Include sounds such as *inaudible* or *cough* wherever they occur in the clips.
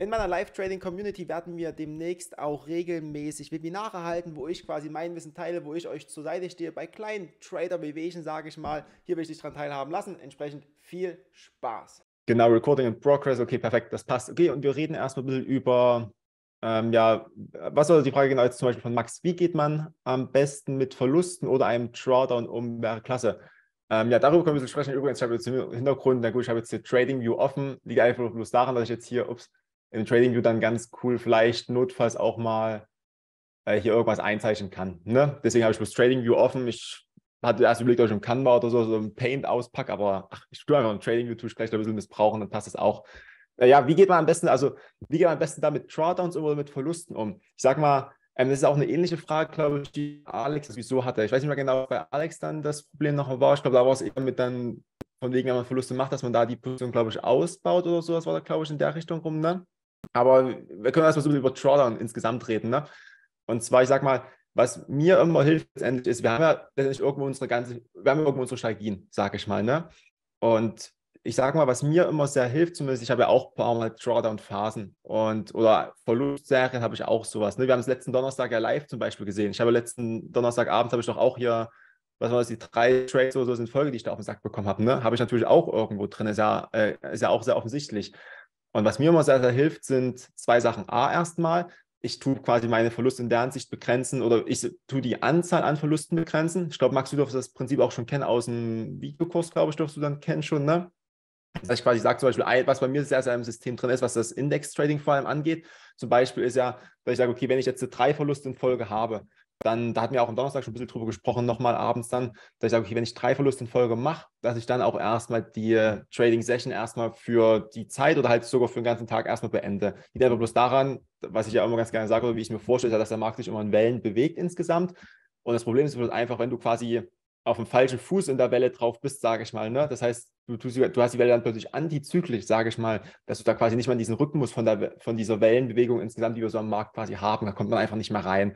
In meiner Live-Trading-Community werden wir demnächst auch regelmäßig Webinare halten, wo ich quasi mein Wissen teile, wo ich euch zur Seite stehe bei kleinen Trader-Bewegungen, sage ich mal. Hier will ich dich dran teilhaben lassen. Entsprechend viel Spaß. Genau, Recording in Progress. Okay, perfekt, das passt. Okay, und wir reden erstmal ein bisschen über, ähm, ja, was soll die Frage genau jetzt zum Beispiel von Max? Wie geht man am besten mit Verlusten oder einem Drawdown um? Wäre klasse. Ähm, ja, darüber können wir ein bisschen sprechen. Übrigens, ich habe jetzt im Hintergrund, na gut, ich habe jetzt hier Trading View offen. Liegt einfach bloß daran, dass ich jetzt hier, ups, im Trading View dann ganz cool vielleicht notfalls auch mal äh, hier irgendwas einzeichnen kann. Ne? Deswegen habe ich bloß Trading View offen. Ich hatte erst überlegt, ob ich im Canva oder so, so ein Paint auspacke, aber ach, ich tue einfach ein Trading View, tue ich gleich ein bisschen missbrauchen, dann passt das auch. Äh, ja, wie geht man am besten, also wie geht man am besten damit Drawdowns um oder mit Verlusten um? Ich sag mal, ähm, das ist auch eine ähnliche Frage, glaube ich, die Alex sowieso hatte. Ich weiß nicht mehr genau, ob bei Alex dann das Problem noch war. Ich glaube, da war es eben mit dann, von wegen, wenn man Verluste macht, dass man da die Position, glaube ich, ausbaut oder sowas war da, glaube ich, in der Richtung rum, ne? Aber wir können erstmal so ein bisschen über Drawdown insgesamt reden. Ne? Und zwar, ich sag mal, was mir immer hilft letztendlich ist, wir haben ja letztendlich irgendwo unsere ganze, wir haben ja irgendwo unsere Strategien, sag ich mal. Ne? Und ich sag mal, was mir immer sehr hilft, zumindest ich habe ja auch ein paar Mal Drawdown-Phasen und oder Verlustserien habe ich auch sowas. Ne? Wir haben es letzten Donnerstag ja live zum Beispiel gesehen. Ich habe letzten Donnerstagabend habe ich doch auch hier, was war das, die drei Trades oder so sind Folge, die ich da auf den Sack bekommen habe. Ne? Habe ich natürlich auch irgendwo drin, ist ja, äh, ist ja auch sehr offensichtlich. Und was mir immer sehr, sehr hilft, sind zwei Sachen. A, erstmal, ich tue quasi meine Verluste in der Ansicht begrenzen oder ich tue die Anzahl an Verlusten begrenzen. Ich glaube, Max, du darfst das Prinzip auch schon kennen aus dem Videokurs, glaube ich, darfst du dann kennen schon, ne? Dass ich quasi sage, zum Beispiel, was bei mir sehr, sehr im System drin ist, was das Index-Trading vor allem angeht, zum Beispiel ist ja, dass ich sage, okay, wenn ich jetzt drei Verluste in Folge habe, dann, da hatten wir auch am Donnerstag schon ein bisschen drüber gesprochen, nochmal abends dann, dass ich sage, okay, wenn ich drei Verluste in Folge mache, dass ich dann auch erstmal die äh, Trading Session erstmal für die Zeit oder halt sogar für den ganzen Tag erstmal beende. Liegt aber bloß daran, was ich ja immer ganz gerne sage oder wie ich mir vorstelle, dass der Markt sich immer in Wellen bewegt insgesamt. Und das Problem ist bloß einfach, wenn du quasi auf dem falschen Fuß in der Welle drauf bist, sage ich mal. Ne? Das heißt, du, du, hast die Welle dann plötzlich antizyklisch, sage ich mal, dass du da quasi nicht mal in diesen Rhythmus von, der, von dieser Wellenbewegung insgesamt, die wir so am Markt quasi haben, da kommt man einfach nicht mehr rein.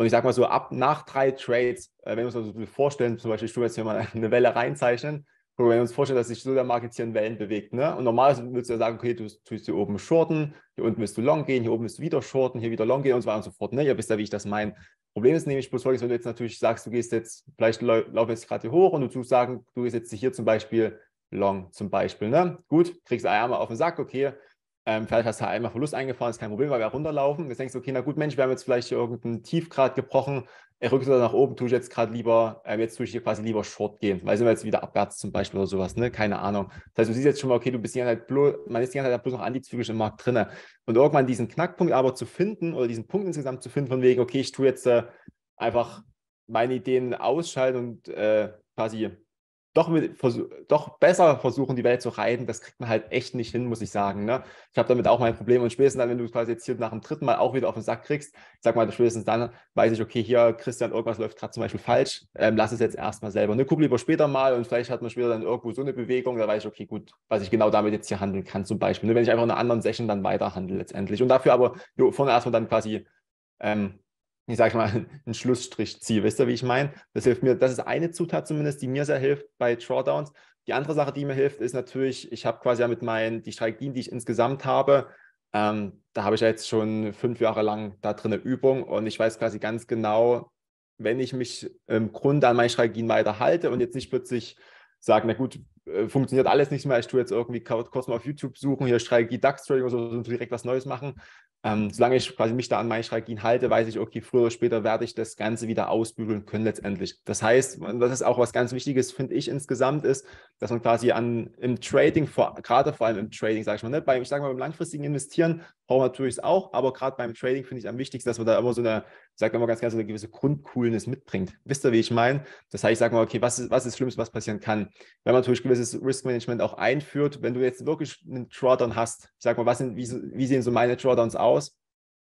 Und ich sage mal so, ab nach drei Trades, äh, wenn wir uns das so vorstellen, zum Beispiel, ich tue jetzt hier mal *laughs* eine Welle reinzeichnen, wenn wir uns vorstellen, dass sich so der Markt hier in Wellen bewegt. Ne? Und normalerweise würdest du ja sagen, okay, du tust hier oben shorten, hier unten willst du long gehen, hier oben willst du wieder shorten, hier wieder long gehen und so weiter und so fort. Ne? Ihr wisst ja, wie ich das meine. Problem ist nämlich bloß folgendes, wenn du jetzt natürlich sagst, du gehst jetzt, vielleicht lau laufen jetzt gerade hier hoch und du tust sagen, du gehst jetzt hier zum Beispiel long zum Beispiel. Ne? Gut, kriegst einmal auf den Sack, okay, ähm, vielleicht hast du halt einmal Verlust eingefahren, ist kein Problem, weil wir runterlaufen. Jetzt denkst du, okay, na gut, Mensch, wir haben jetzt vielleicht irgendeinen Tiefgrad gebrochen. Äh, Rückseite nach oben tue ich jetzt gerade lieber, ähm, jetzt tue ich hier quasi lieber Short gehen, weil sind wir jetzt wieder abwärts zum Beispiel oder sowas, ne? Keine Ahnung. Das heißt, du siehst jetzt schon mal, okay, du bist die ganze Zeit bloß, man ist die ganze Zeit bloß noch antizyklisch im Markt drin. Und irgendwann diesen Knackpunkt aber zu finden oder diesen Punkt insgesamt zu finden, von wegen, okay, ich tue jetzt äh, einfach meine Ideen ausschalten und äh, quasi doch, mit, doch besser versuchen, die Welt zu reiten, das kriegt man halt echt nicht hin, muss ich sagen. Ne? Ich habe damit auch mein Problem und spätestens dann, wenn du quasi jetzt hier nach dem dritten Mal auch wieder auf den Sack kriegst, ich sag mal, spätestens dann weiß ich, okay, hier, Christian, irgendwas läuft gerade zum Beispiel falsch, ähm, lass es jetzt erstmal selber. Ne? Guck lieber später mal und vielleicht hat man später dann irgendwo so eine Bewegung, da weiß ich, okay, gut, was ich genau damit jetzt hier handeln kann zum Beispiel. Ne? Wenn ich einfach in einer anderen Session dann weiterhandle letztendlich und dafür aber jo, vorne erstmal dann quasi ähm, ich sage mal, *laughs* einen Schlussstrich ziehe. Wisst ihr, wie ich meine? Das hilft mir, das ist eine Zutat zumindest, die mir sehr hilft bei Drawdowns. Die andere Sache, die mir hilft, ist natürlich, ich habe quasi ja mit meinen, die Strategien, die ich insgesamt habe, ähm, da habe ich ja jetzt schon fünf Jahre lang da drin eine Übung und ich weiß quasi ganz genau, wenn ich mich im Grunde an meine Strategien weiterhalte und jetzt nicht plötzlich sage, na gut, äh, funktioniert alles nicht mehr. Ich tue jetzt irgendwie kurz mal auf YouTube suchen, hier Strategie DAX Trading oder so und direkt was Neues machen. Ähm, solange ich quasi mich da an meine Strategien halte, weiß ich, okay, früher oder später werde ich das Ganze wieder ausbügeln können letztendlich. Das heißt, das ist auch was ganz Wichtiges, finde ich insgesamt, ist, dass man quasi an, im Trading, vor, gerade vor allem im Trading, sage ich mal, ne, beim, ich sage mal, beim langfristigen Investieren braucht man natürlich auch, aber gerade beim Trading finde ich am wichtigsten, dass man da immer so eine sagt man mal ganz gerne, dass eine gewisse Grundcoolness mitbringt. Wisst ihr, wie ich meine? Das heißt, ich sage mal, okay, was ist, was ist Schlimmes, was passieren kann? Wenn man natürlich gewisses Risk-Management auch einführt, wenn du jetzt wirklich einen Drawdown hast, ich sage mal, was sind, wie, wie sehen so meine Drawdowns aus?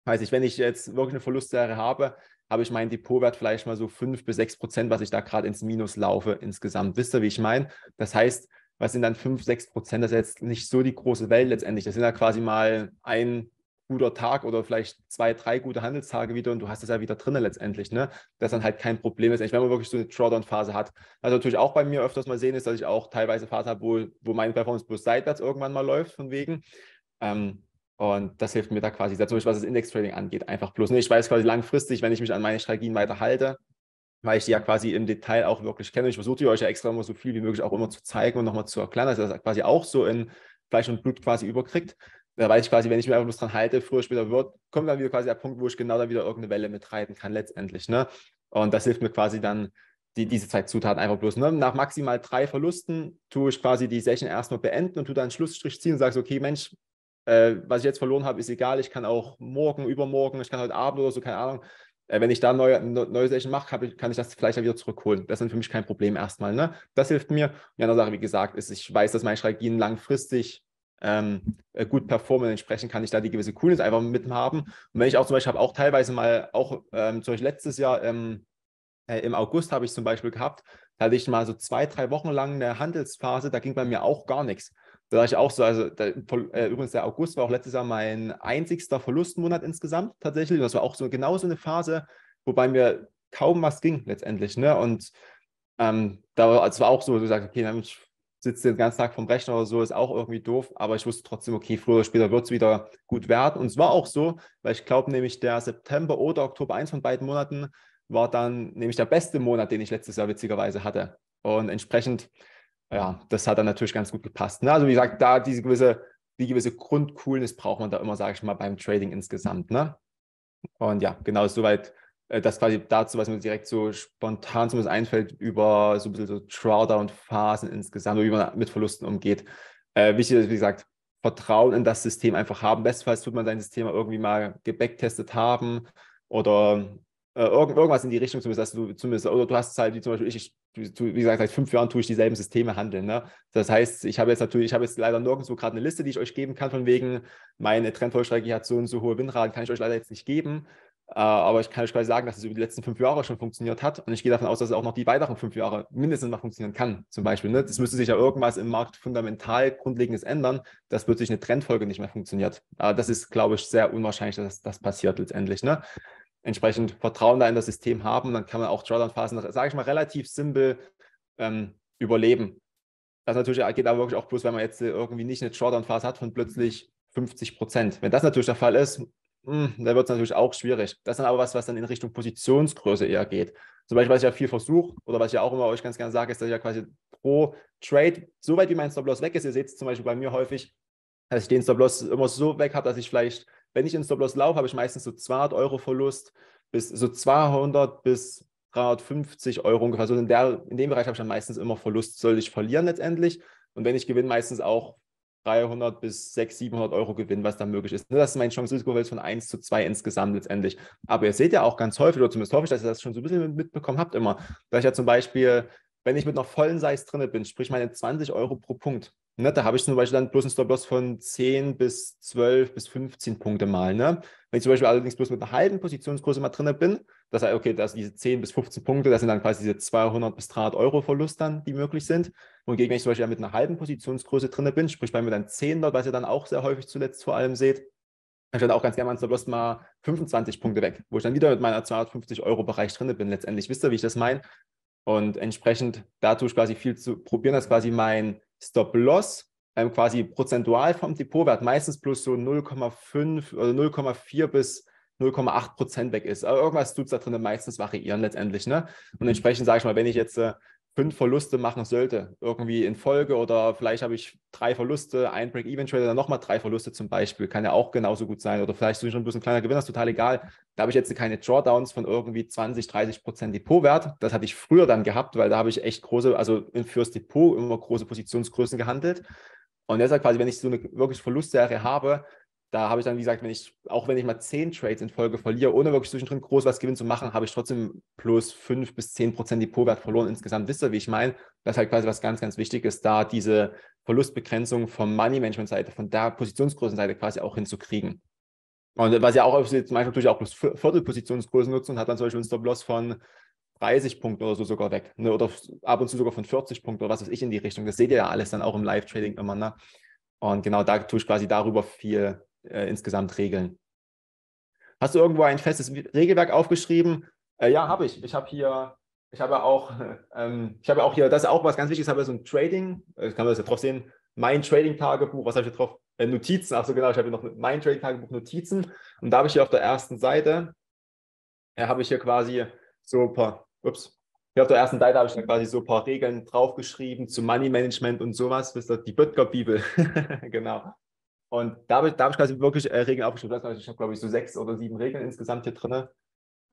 Weiß ich, wenn ich jetzt wirklich eine Verlustserie habe, habe ich meinen Depotwert vielleicht mal so 5 bis 6 Prozent, was ich da gerade ins Minus laufe insgesamt. Wisst ihr, wie ich meine? Das heißt, was sind dann 5, 6 Prozent? Das ist jetzt nicht so die große Welt letztendlich. Das sind ja quasi mal ein guter Tag oder vielleicht zwei, drei gute Handelstage wieder und du hast es ja wieder drinnen letztendlich, ne? Dass dann halt kein Problem ist, wenn man wirklich so eine Drawdown-Phase hat. Was natürlich auch bei mir öfters mal sehen ist, dass ich auch teilweise Phase habe, wo, wo meine Performance bloß seitwärts irgendwann mal läuft, von wegen. Ähm, und das hilft mir da quasi, zum Beispiel was das Index-Trading angeht, einfach bloß. Ne? Ich weiß quasi langfristig, wenn ich mich an meine Strategien weiterhalte, weil ich die ja quasi im Detail auch wirklich kenne. Ich versuche die euch ja extra immer so viel wie möglich auch immer zu zeigen und nochmal zu erklären, dass ihr das quasi auch so in Fleisch und Blut quasi überkriegt da weiß ich quasi, wenn ich mich einfach bloß dran halte, früher, oder später wird, kommt dann wieder quasi der Punkt, wo ich genau da wieder irgendeine Welle mitreiten kann, letztendlich. Ne? Und das hilft mir quasi dann, die, diese zwei Zutaten einfach bloß. Ne? Nach maximal drei Verlusten tue ich quasi die Session erstmal beenden und tue dann einen Schlussstrich ziehen und sagst, okay, Mensch, äh, was ich jetzt verloren habe, ist egal, ich kann auch morgen, übermorgen, ich kann heute Abend oder so, keine Ahnung. Äh, wenn ich da neue, ne, neue Session mache, ich, kann ich das vielleicht dann wieder zurückholen. Das ist dann für mich kein Problem erstmal. Ne? Das hilft mir. Und die andere Sache, wie gesagt, ist, ich weiß, dass meine Strategien langfristig ähm, äh, gut performen. Entsprechend kann ich da die gewisse Coolness einfach mit haben. Und wenn ich auch zum Beispiel habe auch teilweise mal, auch ähm, zum Beispiel letztes Jahr ähm, äh, im August habe ich zum Beispiel gehabt, da hatte ich mal so zwei, drei Wochen lang eine Handelsphase, da ging bei mir auch gar nichts. Da war ich auch so, also da, äh, übrigens der August war auch letztes Jahr mein einzigster Verlustmonat insgesamt tatsächlich. Das war auch so genau so eine Phase, wobei mir kaum was ging letztendlich. Ne? Und ähm, da war, es war auch so, du sagst, okay, dann habe ich sitzt den ganzen Tag vom Rechner oder so, ist auch irgendwie doof, aber ich wusste trotzdem, okay, früher oder später wird es wieder gut werden. Und es war auch so, weil ich glaube nämlich der September oder Oktober, eins von beiden Monaten, war dann nämlich der beste Monat, den ich letztes Jahr witzigerweise hatte. Und entsprechend, ja, das hat dann natürlich ganz gut gepasst. Ne? Also wie gesagt, da diese gewisse, die gewisse Grundcoolness braucht man da immer, sage ich mal, beim Trading insgesamt. Ne? Und ja, genau soweit äh, das quasi dazu, was mir direkt so spontan zumindest einfällt, über so ein bisschen so Drawdown-Phasen insgesamt, wie man mit Verlusten umgeht. Äh, wichtig ist, wie gesagt, Vertrauen in das System einfach haben. Bestenfalls wird man sein System irgendwie mal gebacktestet haben oder äh, irgend, irgendwas in die Richtung zumindest, dass du zumindest, oder du hast halt, wie zum Beispiel ich, ich wie gesagt, seit fünf Jahren tue ich dieselben Systeme handeln. Ne? Das heißt, ich habe jetzt natürlich, ich habe jetzt leider nirgendwo gerade eine Liste, die ich euch geben kann, von wegen, meine Trendvollstrecke hat so und so hohe Windraten, kann ich euch leider jetzt nicht geben. Äh, aber ich kann euch gleich sagen, dass es über die letzten fünf Jahre schon funktioniert hat. Und ich gehe davon aus, dass es auch noch die weiteren fünf Jahre mindestens noch funktionieren kann. Zum Beispiel, ne? es müsste sich ja irgendwas im Markt fundamental Grundlegendes ändern, dass plötzlich eine Trendfolge nicht mehr funktioniert. Äh, das ist, glaube ich, sehr unwahrscheinlich, dass das passiert letztendlich. Ne? Entsprechend Vertrauen da in das System haben, dann kann man auch Drawdown-Phasen, sage ich mal, relativ simpel ähm, überleben. Das natürlich geht aber wirklich auch bloß, wenn man jetzt irgendwie nicht eine Drawdown-Phase hat von plötzlich 50 Prozent. Wenn das natürlich der Fall ist, hm, da wird es natürlich auch schwierig. Das ist dann aber was, was dann in Richtung Positionsgröße eher geht. Zum Beispiel, was ich ja viel versuche oder was ich ja auch immer euch ganz gerne sage, ist, dass ich ja quasi pro Trade, so weit wie mein Stop-Loss weg ist, ihr seht es zum Beispiel bei mir häufig, dass ich den Stop-Loss immer so weg habe, dass ich vielleicht, wenn ich in Stop-Loss laufe, habe ich meistens so 200 Euro Verlust bis so 200 bis 350 Euro ungefähr. Also in, der, in dem Bereich habe ich dann meistens immer Verlust, soll ich verlieren letztendlich. Und wenn ich gewinne, meistens auch 300 bis 600, 700 Euro Gewinn, was da möglich ist. Das ist mein Chance-Risiko-Wert von 1 zu 2 insgesamt letztendlich. Aber ihr seht ja auch ganz häufig, oder zumindest hoffe ich, dass ihr das schon so ein bisschen mitbekommen habt immer, dass ich ja zum Beispiel, wenn ich mit einer vollen Size drin bin, sprich meine 20 Euro pro Punkt, ne, da habe ich zum Beispiel dann bloß einen Stop-Loss von 10 bis 12 bis 15 Punkte mal. Ne? Wenn ich zum Beispiel allerdings bloß mit einer halben Positionsgröße mal drin bin, das heißt, okay, dass diese 10 bis 15 Punkte, das sind dann quasi diese 200 bis 300 Euro Verlust dann, die möglich sind wohingegen, wenn ich zum Beispiel mit einer halben Positionsgröße drin bin, sprich bei mir dann 10 dort, was ihr dann auch sehr häufig zuletzt vor allem seht, dann stand auch ganz gerne mal Stop-Loss mal 25 Punkte weg, wo ich dann wieder mit meiner 250-Euro-Bereich drin bin letztendlich. Wisst ihr, wie ich das meine? Und entsprechend, da tue ich quasi viel zu probieren, dass quasi mein Stop-Loss ähm, quasi prozentual vom Depotwert meistens plus so 0,5 oder 0,4 bis 0,8 Prozent weg ist. Aber irgendwas tut es da drin meistens variieren letztendlich. Ne? Und mhm. entsprechend sage ich mal, wenn ich jetzt äh, fünf Verluste machen sollte, irgendwie in Folge oder vielleicht habe ich drei Verluste, ein break even trader dann nochmal drei Verluste zum Beispiel, kann ja auch genauso gut sein oder vielleicht bin schon bloß ein kleiner Gewinner, ist total egal. Da habe ich jetzt keine Drawdowns von irgendwie 20, 30 Prozent Depotwert, das hatte ich früher dann gehabt, weil da habe ich echt große, also fürs Depot immer große Positionsgrößen gehandelt und deshalb quasi, wenn ich so eine wirklich Verlustserie habe, da habe ich dann, wie gesagt, wenn ich, auch wenn ich mal zehn Trades in Folge verliere, ohne wirklich zwischendrin groß was Gewinn zu machen, habe ich trotzdem plus fünf bis zehn Prozent Depotwert verloren insgesamt. Wisst ihr, wie ich meine? Das ist halt quasi was ganz, ganz Wichtiges, da diese Verlustbegrenzung vom Money-Management-Seite, von der Positionsgrößenseite quasi auch hinzukriegen. Und was ja auch, manchmal natürlich auch plus Viertelpositionsgrößen nutzen und hat dann zum Beispiel einen Stop-Loss von 30 Punkten oder so sogar weg. Ne? Oder ab und zu sogar von 40 Punkten oder was weiß ich in die Richtung. Das seht ihr ja alles dann auch im Live-Trading immer. Ne? Und genau da tue ich quasi darüber viel äh, insgesamt regeln. Hast du irgendwo ein festes Regelwerk aufgeschrieben? Äh, ja, habe ich. Ich habe hier, ich habe auch, *laughs* ähm, ich habe auch hier, das ist auch was ganz Wichtiges, habe ich so ein Trading, äh, kann man das ja drauf sehen, mein Trading-Tagebuch, was habe ich hier drauf? Äh, Notizen, ach so genau, ich habe hier noch mein Trading-Tagebuch Notizen und da habe ich hier auf der ersten Seite, äh, habe ich hier quasi so ein paar, ups, hier auf der ersten Seite habe ich dann quasi so ein paar Regeln draufgeschrieben zu Money Management und sowas, wisst ihr, die Böttger-Bibel, *laughs* genau. Und da habe ich, hab ich quasi wirklich äh, Regeln aufgeschrieben. Ich habe, glaube ich, so sechs oder sieben Regeln insgesamt hier drin.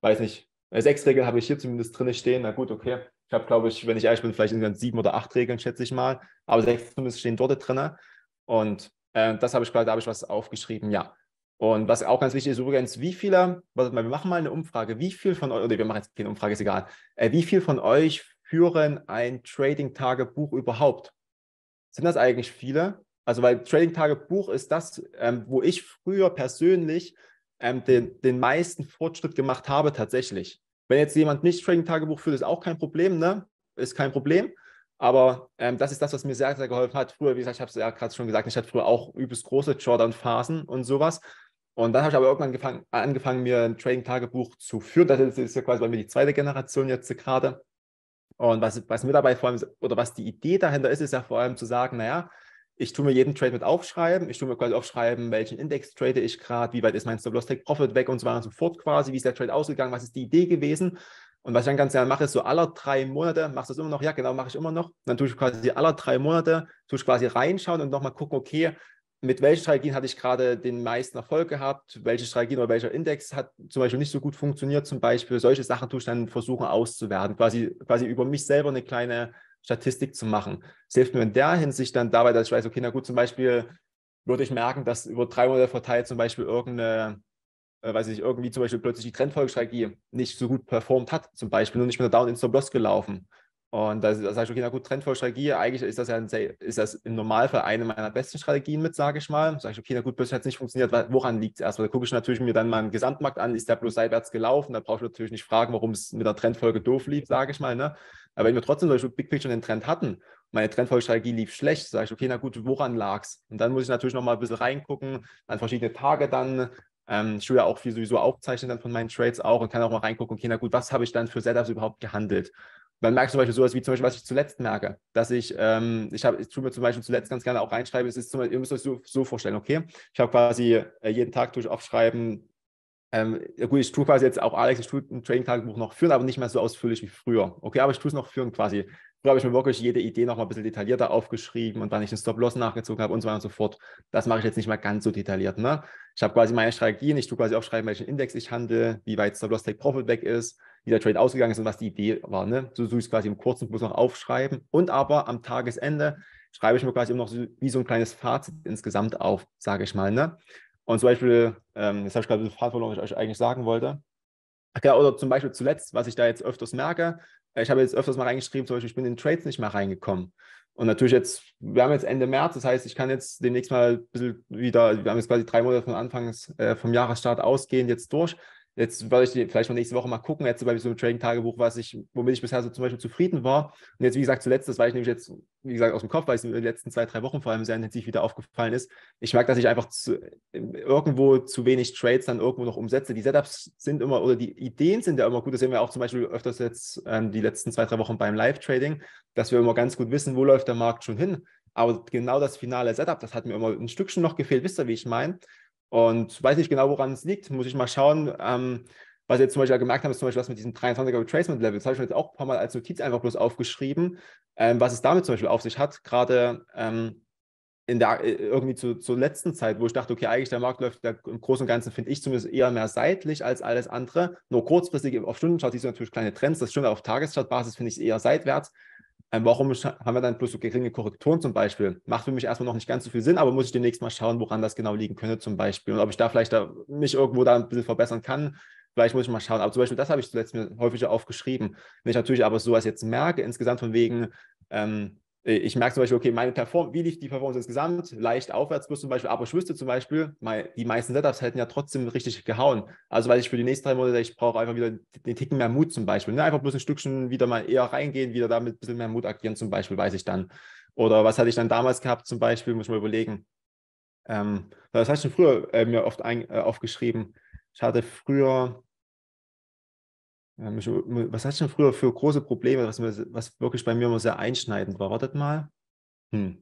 Weiß nicht. Äh, sechs Regeln habe ich hier zumindest drin stehen. Na gut, okay. Ich habe, glaube ich, wenn ich ehrlich bin, vielleicht insgesamt sieben oder acht Regeln, schätze ich mal. Aber sechs zumindest stehen dort drin. Und äh, das habe ich quasi, da habe ich was aufgeschrieben, ja. Und was auch ganz wichtig ist, übrigens, wie viele, warte mal, wir machen mal eine Umfrage, wie viel von euch, oder wir machen jetzt keine Umfrage, ist egal, äh, wie viel von euch führen ein Trading-Tagebuch überhaupt? Sind das eigentlich viele? Also weil Trading Tagebuch ist das, ähm, wo ich früher persönlich ähm, den, den meisten Fortschritt gemacht habe tatsächlich. Wenn jetzt jemand nicht Trading Tagebuch führt, ist auch kein Problem, ne? Ist kein Problem. Aber ähm, das ist das, was mir sehr, sehr geholfen hat. Früher, wie gesagt, ich habe es ja gerade schon gesagt, ich hatte früher auch übelst große jordan phasen und sowas. Und dann habe ich aber irgendwann gefangen, angefangen, mir ein Trading-Tagebuch zu führen. Das ist ja quasi bei mir die zweite Generation jetzt gerade. Und was, was mir dabei vor allem, oder was die Idee dahinter ist, ist ja vor allem zu sagen, naja, ich tue mir jeden Trade mit aufschreiben. Ich tue mir quasi aufschreiben, welchen Index trade ich gerade, wie weit ist mein Stop-Loss-Take-Profit weg und so weiter und so fort quasi, wie ist der Trade ausgegangen, was ist die Idee gewesen. Und was ich dann ganz gerne mache, ist so alle drei Monate, machst du das immer noch? Ja, genau, mache ich immer noch. Und dann tue ich quasi alle drei Monate, tue ich quasi reinschauen und nochmal gucken, okay, mit welchen Strategien hatte ich gerade den meisten Erfolg gehabt, welche Strategien oder welcher Index hat zum Beispiel nicht so gut funktioniert, zum Beispiel. Solche Sachen tue ich dann versuchen auszuwerten, quasi, quasi über mich selber eine kleine Statistik zu machen. Es hilft mir in der Hinsicht dann dabei, dass ich weiß, okay, na gut, zum Beispiel würde ich merken, dass über drei Monate verteilt zum Beispiel irgendeine, äh, weiß ich, irgendwie zum Beispiel plötzlich die Trendfolgestrategie nicht so gut performt hat, zum Beispiel, nur nicht mit der down in Stop Loss gelaufen. Und da, sage ich, okay, na gut, Trendfolgestrategie, eigentlich ist das ja ein, ist das im Normalfall eine meiner besten Strategien mit, sage ich mal. Sage ich, okay, na gut, bisher hat es nicht funktioniert, woran liegt es erstmal? Da gucke ich natürlich mir dann mal einen Gesamtmarkt an, ist der bloß seitwärts gelaufen? Da brauche ich natürlich nicht fragen, warum es mit der Trendfolge doof lief, sage ich mal. Ne? Aber wenn wir trotzdem durch Big Picture den Trend hatten, meine Trendfolgestrategie lief schlecht, sage ich, okay, na gut, woran lag es? Und dann muss ich natürlich nochmal ein bisschen reingucken, an verschiedene Tage dann, ähm, ich will ja auch viel sowieso aufzeichnen dann von meinen Trades auch und kann auch mal reingucken, okay, na gut, was habe ich dann für Setups überhaupt gehandelt? man merkt zum Beispiel sowas wie zum Beispiel, was ich zuletzt merke, dass ich, ähm, ich, hab, ich tue mir zum Beispiel zuletzt ganz gerne auch reinschreiben, es ist zum Beispiel, ihr müsst euch so, so vorstellen, okay, ich habe quasi äh, jeden Tag tue ich aufschreiben, ähm, gut, ich tue quasi jetzt auch Alex, ich tue ein Training-Tagebuch noch führen, aber nicht mehr so ausführlich wie früher, okay, aber ich tue es noch führen quasi. Früher habe ich mir wirklich jede Idee nochmal ein bisschen detaillierter aufgeschrieben und wann ich den Stop-Loss nachgezogen habe und so weiter und so fort. Das mache ich jetzt nicht mal ganz so detailliert, ne? Ich habe quasi meine Strategien, ich tue quasi aufschreiben, welchen Index ich handle, wie weit Stop-Loss-Take-Profit weg ist, dieser Trade ausgegangen ist und was die Idee war. Ne? So suche ich es quasi im kurzen Plus noch aufschreiben. Und aber am Tagesende schreibe ich mir quasi immer noch so, wie so ein kleines Fazit insgesamt auf, sage ich mal. Ne? Und zum Beispiel, ähm, jetzt habe ich gerade den Fazit verloren, was ich euch eigentlich sagen wollte. Ach genau, oder zum Beispiel zuletzt, was ich da jetzt öfters merke, äh, ich habe jetzt öfters mal reingeschrieben, zum Beispiel, ich bin in Trades nicht mehr reingekommen. Und natürlich jetzt, wir haben jetzt Ende März, das heißt, ich kann jetzt demnächst mal ein bisschen wieder, wir haben jetzt quasi drei Monate von Anfangs, äh, vom Jahresstart ausgehend jetzt durch. Jetzt werde ich vielleicht mal nächste Woche mal gucken, jetzt zum Beispiel so ein Trading-Tagebuch, was ich, womit ich bisher so zum Beispiel zufrieden war. Und jetzt, wie gesagt, zuletzt, das weiß ich nämlich jetzt, wie gesagt, aus dem Kopf, weil es in den letzten zwei, drei Wochen vor allem sehr intensiv wieder aufgefallen ist. Ich merke, dass ich einfach zu, irgendwo zu wenig Trades dann irgendwo noch umsetze. Die Setups sind immer, oder die Ideen sind ja immer gut. Das sehen wir auch zum Beispiel öfters jetzt ähm, die letzten zwei, drei Wochen beim Live-Trading, dass wir immer ganz gut wissen, wo läuft der Markt schon hin. Aber genau das finale Setup, das hat mir immer ein Stückchen noch gefehlt. Wisst ihr, wie ich meine? Und weiß nicht genau, woran es liegt, muss ich mal schauen. Ähm, was wir jetzt zum Beispiel gemerkt haben, ist zum Beispiel was mit diesem 23er Retracement Level. Das habe ich mir jetzt auch ein paar Mal als Notiz einfach bloß aufgeschrieben, ähm, was es damit zum Beispiel auf sich hat. Gerade ähm, in der, äh, irgendwie zu, zur letzten Zeit, wo ich dachte, okay, eigentlich der Markt läuft der, im Großen und Ganzen, finde ich zumindest eher mehr seitlich als alles andere. Nur kurzfristig auf Stundenchart siehst du natürlich kleine Trends, das stimmt, auf Tageschartbasis finde ich es eher seitwärts. Ähm, warum haben wir dann bloß so geringe Korrekturen zum Beispiel? Macht für mich erstmal noch nicht ganz so viel Sinn, aber muss ich demnächst mal schauen, woran das genau liegen könnte zum Beispiel und ob ich da vielleicht da mich irgendwo da ein bisschen verbessern kann. Vielleicht muss ich mal schauen. Aber zum Beispiel, das habe ich zuletzt mir häufiger aufgeschrieben. Wenn ich natürlich aber sowas jetzt merke, insgesamt von wegen, ähm, äh, ich merke zum Beispiel, okay, meine Perform wie liegt die Performance insgesamt? Leicht aufwärts plus zum Beispiel, aber ich wüsste zum Beispiel, die meisten Setups hätten ja trotzdem richtig gehauen. Also weil ich für die nächsten drei Monate, ich brauche einfach wieder den Ticken mehr Mut zum Beispiel. Ne? Einfach bloß ein Stückchen wieder mal eher reingehen, wieder damit ein bisschen mehr Mut agieren zum Beispiel, weiß ich dann. Oder was hatte ich dann damals gehabt zum Beispiel, muss ich mal überlegen. Ähm, das hatte ich schon früher äh, mir oft ein, äh, aufgeschrieben. Ich hatte früher, was hatte ich denn früher für große Probleme, was, was wirklich bei mir immer sehr einschneidend war? Wartet mal. Hm.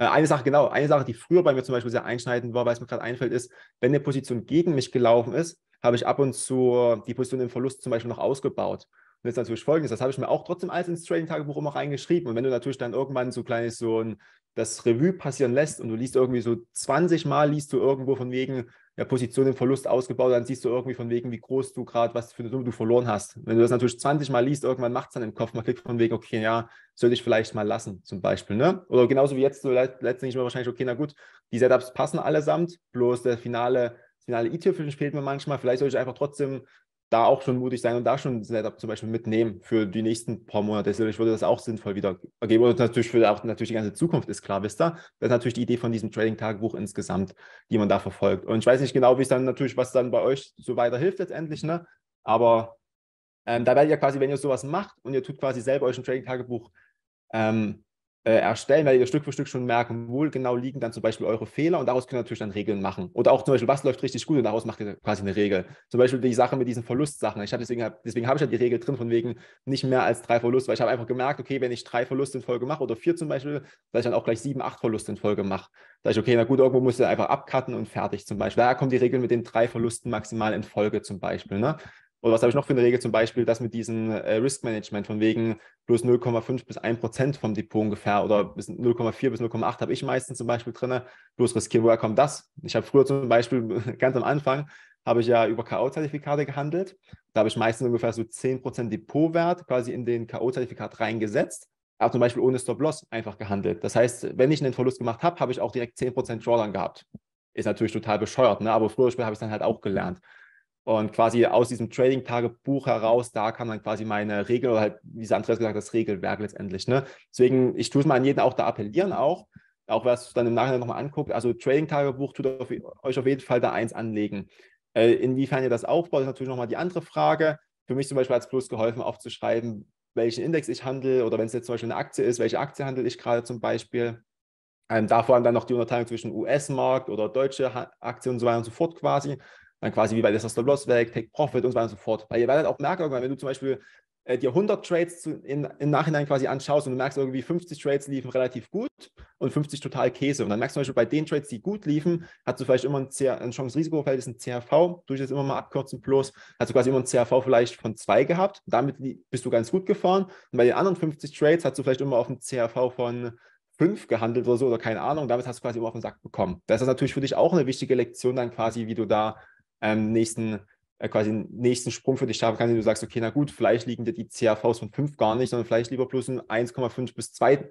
Äh, eine Sache, genau, eine Sache, die früher bei mir zum Beispiel sehr einschneidend war, weil es mir gerade einfällt, ist, wenn eine Position gegen mich gelaufen ist, habe ich ab und zu die Position im Verlust zum Beispiel noch ausgebaut. Und jetzt natürlich folgendes, das habe ich mir auch trotzdem alles ins Trading-Tagebuch immer reingeschrieben. Und wenn du natürlich dann irgendwann so kleines so ein, das Revue passieren lässt und du liest irgendwie so 20 Mal, liest du irgendwo von wegen, ja, Position im Verlust ausgebaut, dann siehst du irgendwie von wegen, wie groß du gerade, was für eine Summe du verloren hast. Wenn du das natürlich 20 Mal liest, irgendwann macht es dann im Kopf, man kriegt von wegen, okay, ja, sollte ich vielleicht mal lassen, zum Beispiel. Ne? Oder genauso wie jetzt, so letztendlich mal wahrscheinlich, okay, na gut, die Setups passen allesamt, bloß der finale, das finale i-Tüpfelchen fehlt mir manchmal, vielleicht sollte ich einfach trotzdem da auch schon mutig sein und da schon ein Setup zum Beispiel mitnehmen für die nächsten paar Monate. Ich würde das auch sinnvoll wieder geben. Und natürlich für auch natürlich die ganze Zukunft ist klar, wisst ihr. Das ist natürlich die Idee von diesem Trading-Tagebuch insgesamt, die man da verfolgt. Und ich weiß nicht genau, wie es dann natürlich, was dann bei euch so weiterhilft letztendlich, ne? Aber ähm, da werdet ihr quasi, wenn ihr sowas macht und ihr tut quasi selber euch ein Trading-Tagebuch ähm, äh, erstellen, weil ihr Stück für Stück schon merken, wo genau liegen dann zum Beispiel eure Fehler und daraus könnt ihr natürlich dann Regeln machen. Oder auch zum Beispiel, was läuft richtig gut und daraus macht ihr quasi eine Regel. Zum Beispiel die Sache mit diesen Verlustsachen. Ich hab deswegen, deswegen habe ich ja die Regel drin, von wegen nicht mehr als drei Verluste, weil ich habe einfach gemerkt, okay, wenn ich drei Verluste in Folge mache oder vier zum Beispiel, dass ich dann auch gleich sieben, acht Verluste in Folge mache. Da sage ich, okay, na gut, irgendwo musst du einfach abcutten und fertig zum Beispiel. Daher kommt die Regel mit den drei Verlusten maximal in Folge zum Beispiel. Ne? Oder was habe ich noch für eine Regel? Zum Beispiel das mit diesem äh, Risk Management von wegen plus 0,5 bis 1 Prozent vom Depot ungefähr oder 0,4 bis 0,8 habe ich meistens zum Beispiel drin. Plus riskieren, woher kommt das? Ich habe früher zum Beispiel *laughs* ganz am Anfang habe ich ja über K.O.-Zertifikate gehandelt. Da habe ich meistens ungefähr so 10% Depotwert quasi in den K.O.-Zertifikat reingesetzt, aber zum Beispiel ohne Stop-Loss einfach gehandelt. Das heißt, wenn ich einen Verlust gemacht habe, habe ich auch direkt 10% Drawdown gehabt. Ist natürlich total bescheuert, ne? aber früher habe ich es dann halt auch gelernt. Und quasi aus diesem Trading-Tagebuch heraus, da kann dann quasi meine Regel oder halt, wie Andreas gesagt hat, das Regelwerk letztendlich. Ne? Deswegen, ich tue es mal an jeden auch da appellieren auch, auch wer es dann im Nachhinein nochmal anguckt. Also Trading-Tagebuch tut auf, euch auf jeden Fall da eins anlegen. Äh, inwiefern ihr das aufbaut, ist natürlich nochmal die andere Frage. Für mich zum Beispiel hat es bloß geholfen, aufzuschreiben, welchen Index ich handle oder wenn es jetzt zum Beispiel eine Aktie ist, welche Aktie handle ich gerade zum Beispiel. Ähm, da vor allem dann noch die Unterteilung zwischen US-Markt oder deutsche Aktie und so weiter und so fort quasi dann quasi wie bei Disaster Loss weg, Take Profit und so weiter und so fort. Weil ihr werdet auch merken, wenn du zum Beispiel äh, dir 100 Trades zu, in, im Nachhinein quasi anschaust und du merkst irgendwie 50 Trades liefen relativ gut und 50 total Käse. Und dann merkst du zum Beispiel bei den Trades, die gut liefen, hast du vielleicht immer ein, ein Chance-Risiko-Verhältnis, ein CHV, durch das immer mal abkürzen plus, hast du quasi immer ein CHV vielleicht von 2 gehabt. Damit bist du ganz gut gefahren. Und bei den anderen 50 Trades hast du vielleicht immer auf ein CHV von fünf gehandelt oder so oder keine Ahnung. Damit hast du quasi immer auf den Sack bekommen. Das ist natürlich für dich auch eine wichtige Lektion dann quasi, wie du da ähm, nächsten, äh, quasi nächsten Sprung für dich schaffen kannst, indem du sagst, okay, na gut, vielleicht liegen dir die CAVs von 5 gar nicht, sondern vielleicht lieber plus ein 1,5 bis 2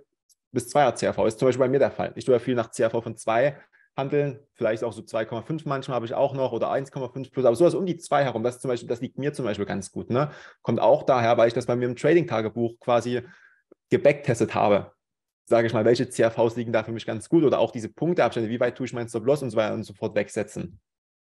bis 2er CAV. Ist zum Beispiel bei mir der Fall. Ich tue ja viel nach CAV von 2 handeln, vielleicht auch so 2,5 manchmal habe ich auch noch oder 1,5 plus, aber sowas um die 2 herum, das zum Beispiel, das liegt mir zum Beispiel ganz gut. Ne? Kommt auch daher, weil ich das bei mir im Trading-Tagebuch quasi gebacktestet habe. Sage ich mal, welche CRVs liegen da für mich ganz gut oder auch diese Punkteabstände, wie weit tue ich meinen Stop-Loss und so weiter und so fort wegsetzen.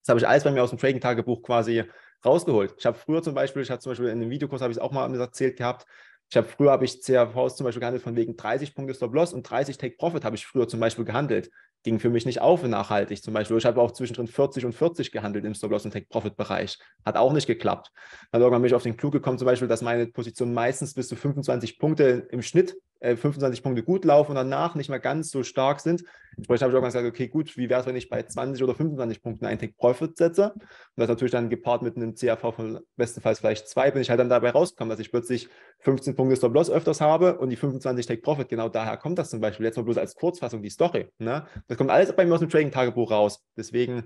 Das habe ich alles bei mir aus dem Trading-Tagebuch quasi rausgeholt. Ich habe früher zum Beispiel, ich habe zum Beispiel in einem Videokurs, habe ich es auch mal erzählt gehabt, ich habe früher habe ich CRVs zum Beispiel gehandelt von wegen 30 Punkte Stop-Loss und 30 Take-Profit habe ich früher zum Beispiel gehandelt. Ging für mich nicht auf nachhaltig zum Beispiel. Ich habe auch zwischendrin 40 und 40 gehandelt im Stop-Loss und Take-Profit-Bereich. Hat auch nicht geklappt. Dann irgendwann bin ich auf den Clou gekommen zum Beispiel, dass meine Position meistens bis zu 25 Punkte im Schnitt 25 äh, Punkte gut laufen und danach nicht mehr ganz so stark sind. Entsprechend habe ich irgendwann gesagt, okay, gut, wie wäre es, wenn ich bei 20 oder 25 Punkten einen Take Profit setze? Und das natürlich dann gepaart mit einem CAV von bestenfalls vielleicht zwei, bin ich halt dann dabei rausgekommen, dass ich plötzlich 15 Punkte Stop Loss öfters habe und die 25 Take Profit, genau daher kommt das zum Beispiel. Jetzt mal bloß als Kurzfassung die Story. Ne? Das kommt alles bei mir aus dem Trading-Tagebuch raus. Deswegen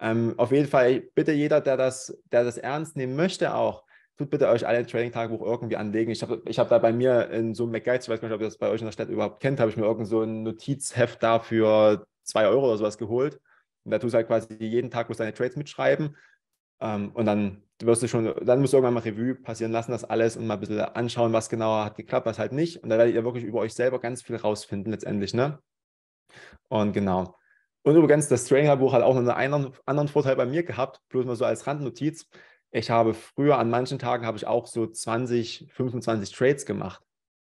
ähm, auf jeden Fall bitte jeder, der das, der das ernst nehmen möchte, auch tut bitte euch alle Trading-Tagebuch irgendwie anlegen. Ich habe ich hab da bei mir in so einem McGuides, ich weiß gar nicht, ob ihr das bei euch in der Stadt überhaupt kennt, habe ich mir irgend so ein Notizheft da für 2 Euro oder sowas geholt. Und da tust du halt quasi jeden Tag musst deine Trades mitschreiben. Ähm, und dann wirst du schon, dann musst du irgendwann mal Revue passieren lassen, das alles und mal ein bisschen anschauen, was genauer hat geklappt, was halt nicht. Und da werdet ihr wirklich über euch selber ganz viel rausfinden letztendlich, ne? Und genau. Und übrigens, das Trading-Buch hat auch noch einen anderen Vorteil bei mir gehabt, bloß mal so als Randnotiz. Ich habe früher an manchen Tagen habe ich auch so 20, 25 Trades gemacht.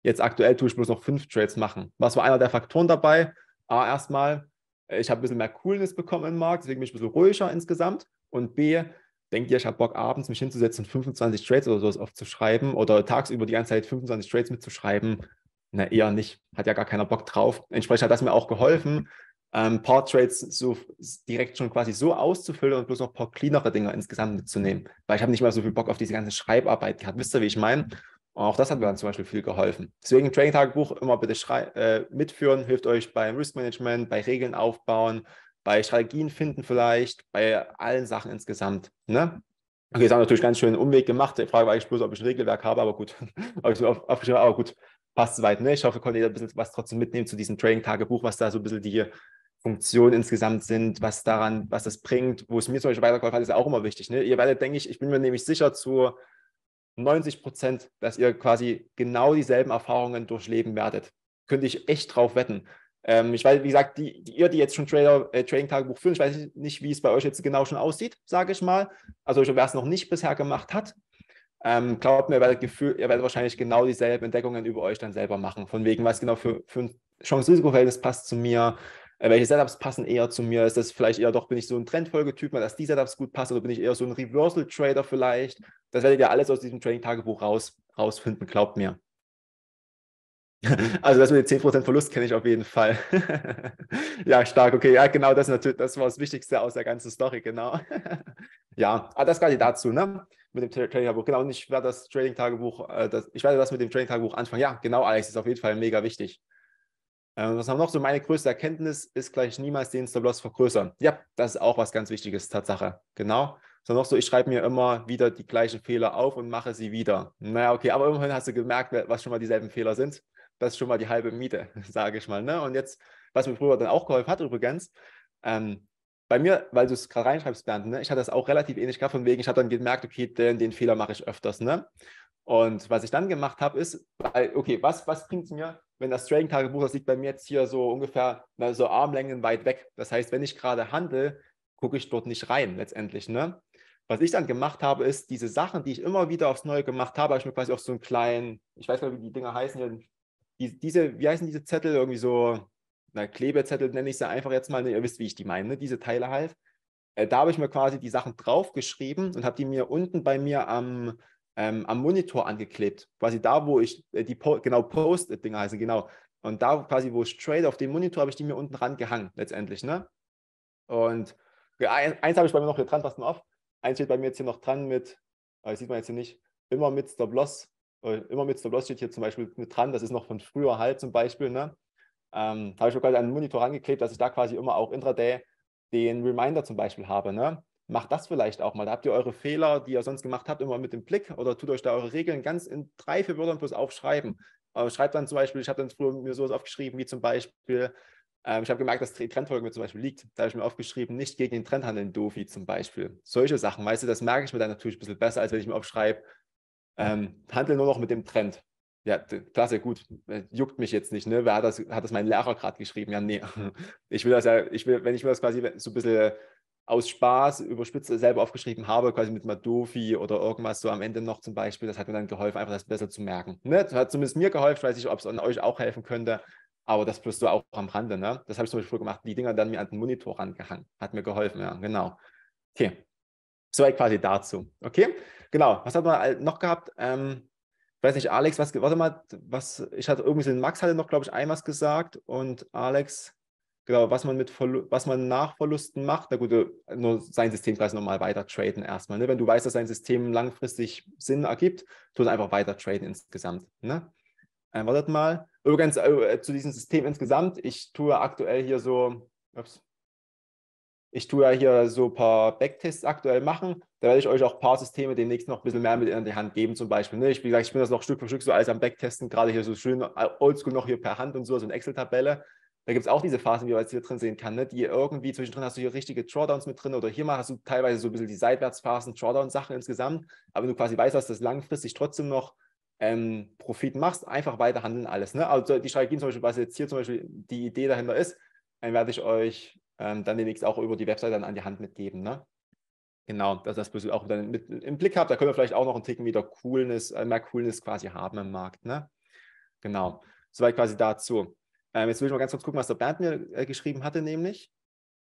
Jetzt aktuell tue ich bloß noch fünf Trades machen. Was war einer der Faktoren dabei? A, erstmal, äh, ich habe ein bisschen mehr Coolness bekommen im Markt, deswegen bin ich ein bisschen ruhiger insgesamt. Und B, denkt ihr, ich habe Bock, abends mich hinzusetzen und 25 Trades oder sowas aufzuschreiben oder tagsüber die ganze Zeit 25 Trades mitzuschreiben? Na, eher nicht. Hat ja gar keiner Bock drauf. Entsprechend hat das mir auch geholfen, ähm, paar so direkt schon quasi so auszufüllen und bloß noch ein paar cleanere Dinge insgesamt mitzunehmen. Weil ich habe nicht mal so viel Bock auf diese ganze Schreibarbeit gehabt. Wisst ihr, wie ich meine? auch das hat mir dann zum Beispiel viel geholfen. Deswegen Trading-Tagebuch immer bitte äh, mitführen, hilft euch beim Risk-Management, bei Regeln aufbauen, bei Strategien finden vielleicht, bei allen Sachen insgesamt. Ne? Okay, jetzt haben wir natürlich ganz schön einen Umweg gemacht. Die Frage war eigentlich bloß, ob ich ein Regelwerk habe, aber gut. *laughs* ob ich auf, aufgeschrieben aber gut, passt soweit. Ne? Ich hoffe, konnte konntet ein bisschen was trotzdem mitnehmen zu diesem Trading-Tagebuch, was da so ein bisschen die Funktionen insgesamt sind, was daran, was das bringt, wo es mir zum Beispiel weitergeholfen hat, ist ja auch immer wichtig. Ne? Ihr werdet, denke ich, ich bin mir nämlich sicher zu 90 Prozent, dass ihr quasi genau dieselben Erfahrungen durchleben werdet. Könnte ich echt drauf wetten. Ähm, ich weiß, wie gesagt, die, die, ihr, die jetzt schon Trader, äh, Trading-Tagebuch führen, ich weiß nicht, wie es bei euch jetzt genau schon aussieht, sage ich mal. Also wer es noch nicht bisher gemacht hat, ähm, glaubt mir, ihr werdet, Gefühl, ihr werdet wahrscheinlich genau dieselben Entdeckungen über euch dann selber machen. Von wegen, was genau für, für ein Chance-Risiko-Verhältnis passt zu mir, äh, welche Setups passen eher zu mir? Ist das vielleicht eher doch, bin ich so ein Trendfolgetyp, dass die Setups gut passen oder bin ich eher so ein Reversal-Trader vielleicht? Das werdet ihr alles aus diesem Trading-Tagebuch raus, rausfinden, glaubt mir. Hm. Also das mit den 10% Verlust kenne ich auf jeden Fall. *laughs* ja, stark, okay. Ja, genau, das natürlich, das war das Wichtigste aus der ganzen Story, genau. *laughs* ja, aber ah, das gerade dazu, ne? Mit dem Trading-Tagebuch. Genau, und ich werde das Trading-Tagebuch, äh, ich werde das mit dem Trading-Tagebuch anfangen. Ja, genau, Alex, ist auf jeden Fall mega wichtig. Äh, was haben wir noch so? Meine größte Erkenntnis ist gleich niemals den Stop-Loss vergrößern. Ja, das ist auch was ganz Wichtiges, Tatsache. Genau. Sondern noch so, ich schreibe mir immer wieder die gleichen Fehler auf und mache sie wieder. Naja, okay, aber immerhin hast du gemerkt, was schon mal dieselben Fehler sind. Das ist schon mal die halbe Miete, *laughs* sage ich mal. Ne? Und jetzt, was mir früher dann auch geholfen hat übrigens, ähm, bei mir, weil du es gerade reinschreibst, Bernd, ne, ich hatte das auch relativ ähnlich gehabt, von wegen, ich habe dann gemerkt, okay, den, den Fehler mache ich öfters. Ne? Und was ich dann gemacht habe, ist, okay, was, was bringt es mir, wenn das Trading-Tagebuch, das liegt bei mir jetzt hier so ungefähr na, so Armlängen weit weg. Das heißt, wenn ich gerade handle, gucke ich dort nicht rein letztendlich. Ne? Was ich dann gemacht habe, ist, diese Sachen, die ich immer wieder aufs Neue gemacht habe, habe ich mir quasi auf so einen kleinen, ich weiß gar nicht, wie die Dinger heißen, die, diese, wie heißen diese Zettel? Irgendwie so, na, Klebezettel nenne ich sie einfach jetzt mal, ne? ihr wisst, wie ich die meine, ne? diese Teile halt. Äh, da habe ich mir quasi die Sachen draufgeschrieben und habe die mir unten bei mir am, ähm, am Monitor angeklebt. Quasi da, wo ich äh, die po genau Post-Dinger heißen, genau. Und da quasi, wo ich trade auf dem Monitor, habe ich die mir unten ran gehangen, letztendlich. Ne? Und ja, eins habe ich bei mir noch hier dran, passt mal auf. Eins steht bei mir jetzt hier noch dran mit, das äh, sieht man jetzt hier nicht, immer mit Stop-Loss. Äh, immer mit Stop-Loss steht hier zum Beispiel mit dran, das ist noch von früher halt zum Beispiel. Ne? Ähm, habe ich mir quasi an den Monitor angeklebt, dass ich da quasi immer auch intraday den Reminder zum Beispiel habe. Ne? macht das vielleicht auch mal. Da habt ihr eure Fehler, die ihr sonst gemacht habt, immer mit dem Blick oder tut euch da eure Regeln ganz in drei, vier Wörtern plus aufschreiben. schreibt dann zum Beispiel, ich habe dann früher mir sowas aufgeschrieben, wie zum Beispiel, ähm, ich habe gemerkt, dass Trendfolge mir zum Beispiel liegt. Da habe ich mir aufgeschrieben, nicht gegen den Trend handeln, Dofi zum Beispiel. Solche Sachen, weißt du, das merke ich mir dann natürlich ein bisschen besser, als wenn ich mir aufschreibe, ähm, handle nur noch mit dem Trend. Ja, klasse, gut, äh, juckt mich jetzt nicht, ne? Wer hat das, hat das mein Lehrer gerade geschrieben? Ja, nee. *laughs* Ich will das ja, ich will, wenn ich mir das quasi so ein bisschen aus Spaß überspitzt selber aufgeschrieben habe, quasi mit Madofi oder irgendwas so am Ende noch zum Beispiel. Das hat mir dann geholfen, einfach das besser zu merken. Ne? Das hat zumindest mir geholfen, ich weiß nicht, ob es euch auch helfen könnte, aber das bloß so auch am Rande. Ne? Das habe ich zum Beispiel früher gemacht, die Dinger dann mir an den Monitor rangehangen. Hat mir geholfen, ja, genau. Okay, soweit quasi dazu. Okay, genau. Was hat man noch gehabt? Ähm, weiß nicht, Alex, was, warte mal, was, ich hatte irgendwie so, Max hatte noch, glaube ich, einmal gesagt und Alex, genau, was man, mit Verlu was man nach Verlusten macht, na gut, äh, nur sein System quasi nochmal weiter traden erstmal. Ne? Wenn du weißt, dass sein System langfristig Sinn ergibt, tu einfach weiter traden insgesamt. Ne? Äh, wartet mal. Übrigens äh, äh, zu diesem System insgesamt, ich tue aktuell hier so, ups, ich tue ja hier so ein paar Backtests aktuell machen. Da werde ich euch auch ein paar Systeme demnächst noch ein bisschen mehr mit in die Hand geben, zum Beispiel. Ne? Ich, wie gesagt, ich bin das noch Stück für Stück so alles am Backtesten, gerade hier so schön äh, oldschool noch hier per Hand und so, so eine Excel-Tabelle. Da gibt es auch diese Phasen, wie man es hier drin sehen kann, ne? die irgendwie zwischendrin hast du hier richtige Drawdowns mit drin oder hier mal hast du teilweise so ein bisschen die Seitwärtsphasen, Drawdown-Sachen insgesamt. Aber wenn du quasi weißt, dass du das langfristig trotzdem noch ähm, Profit machst, einfach weiter handeln alles. Ne? Also die Strategien zum Beispiel, was jetzt hier zum Beispiel die Idee dahinter ist, dann werde ich euch ähm, dann demnächst auch über die Webseite dann an die Hand mitgeben. Ne? Genau, dass das bisschen auch dann mit im Blick habt. Da können wir vielleicht auch noch einen Ticken wieder Coolness, äh, mehr Coolness quasi haben im Markt. Ne? Genau, soweit quasi dazu. Ähm, jetzt will ich mal ganz kurz gucken, was der Bernd mir äh, geschrieben hatte, nämlich.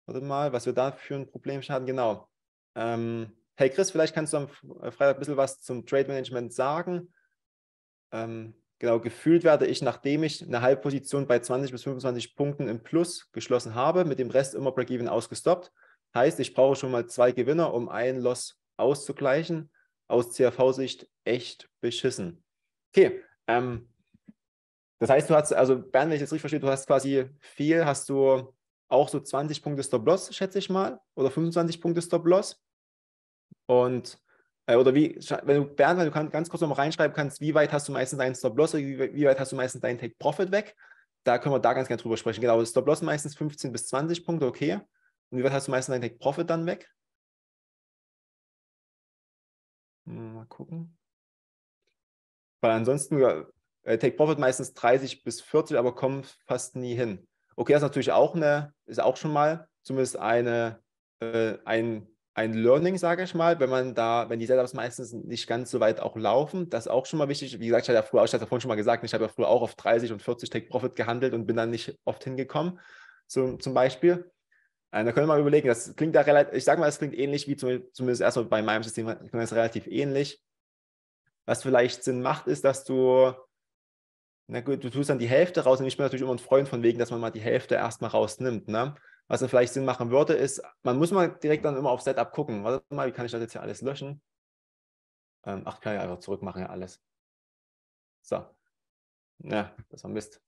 Warte mal, was wir da für ein Problem hatten. Genau. Ähm, hey Chris, vielleicht kannst du am äh, Freitag ein bisschen was zum Trade Management sagen. Ähm, genau, gefühlt werde ich, nachdem ich eine Halbposition bei 20 bis 25 Punkten im Plus geschlossen habe, mit dem Rest immer Break-Even ausgestoppt. Heißt, ich brauche schon mal zwei Gewinner, um einen Loss auszugleichen. Aus CRV-Sicht echt beschissen. Okay, ähm, das heißt, du hast, also Bernd, wenn ich das richtig verstehe, du hast quasi viel, hast du auch so 20 Punkte Stop-Loss, schätze ich mal, oder 25 Punkte Stop-Loss. Und, äh, oder wie, wenn du, Bernd, wenn du kannst, ganz kurz nochmal reinschreiben kannst, wie weit hast du meistens deinen Stop-Loss, wie, wie weit hast du meistens deinen Take-Profit weg? Da können wir da ganz gerne drüber sprechen. Genau, Stop-Loss meistens 15 bis 20 Punkte, okay. Und wie weit hast du meistens deinen Take-Profit dann weg? Mal gucken. Weil ansonsten äh, Take Profit meistens 30 bis 40, aber kommen fast nie hin. Okay, das ist natürlich auch eine, ist auch schon mal zumindest eine, äh, ein, ein Learning, sage ich mal, wenn man da, wenn die Setups meistens nicht ganz so weit auch laufen, das ist auch schon mal wichtig. Wie gesagt, ich hatte ja früher, ich hatte ja vorhin schon mal gesagt, ich habe ja früher auch auf 30 und 40 Take Profit gehandelt und bin dann nicht oft hingekommen, zum, zum Beispiel. Äh, da können wir mal überlegen, das klingt da relativ, ich sage mal, das klingt ähnlich wie zum, zumindest erstmal bei meinem System, das relativ ähnlich. Was vielleicht Sinn macht, ist, dass du na gut, du tust dann die Hälfte raus und ich bin natürlich immer ein Freund von wegen, dass man mal die Hälfte erstmal rausnimmt. Ne? Was dann vielleicht Sinn machen würde, ist, man muss mal direkt dann immer auf Setup gucken. Warte mal, wie kann ich das jetzt hier alles löschen? Ähm, ach, kann ich einfach zurückmachen, ja, alles. So. Ja, das war Mist.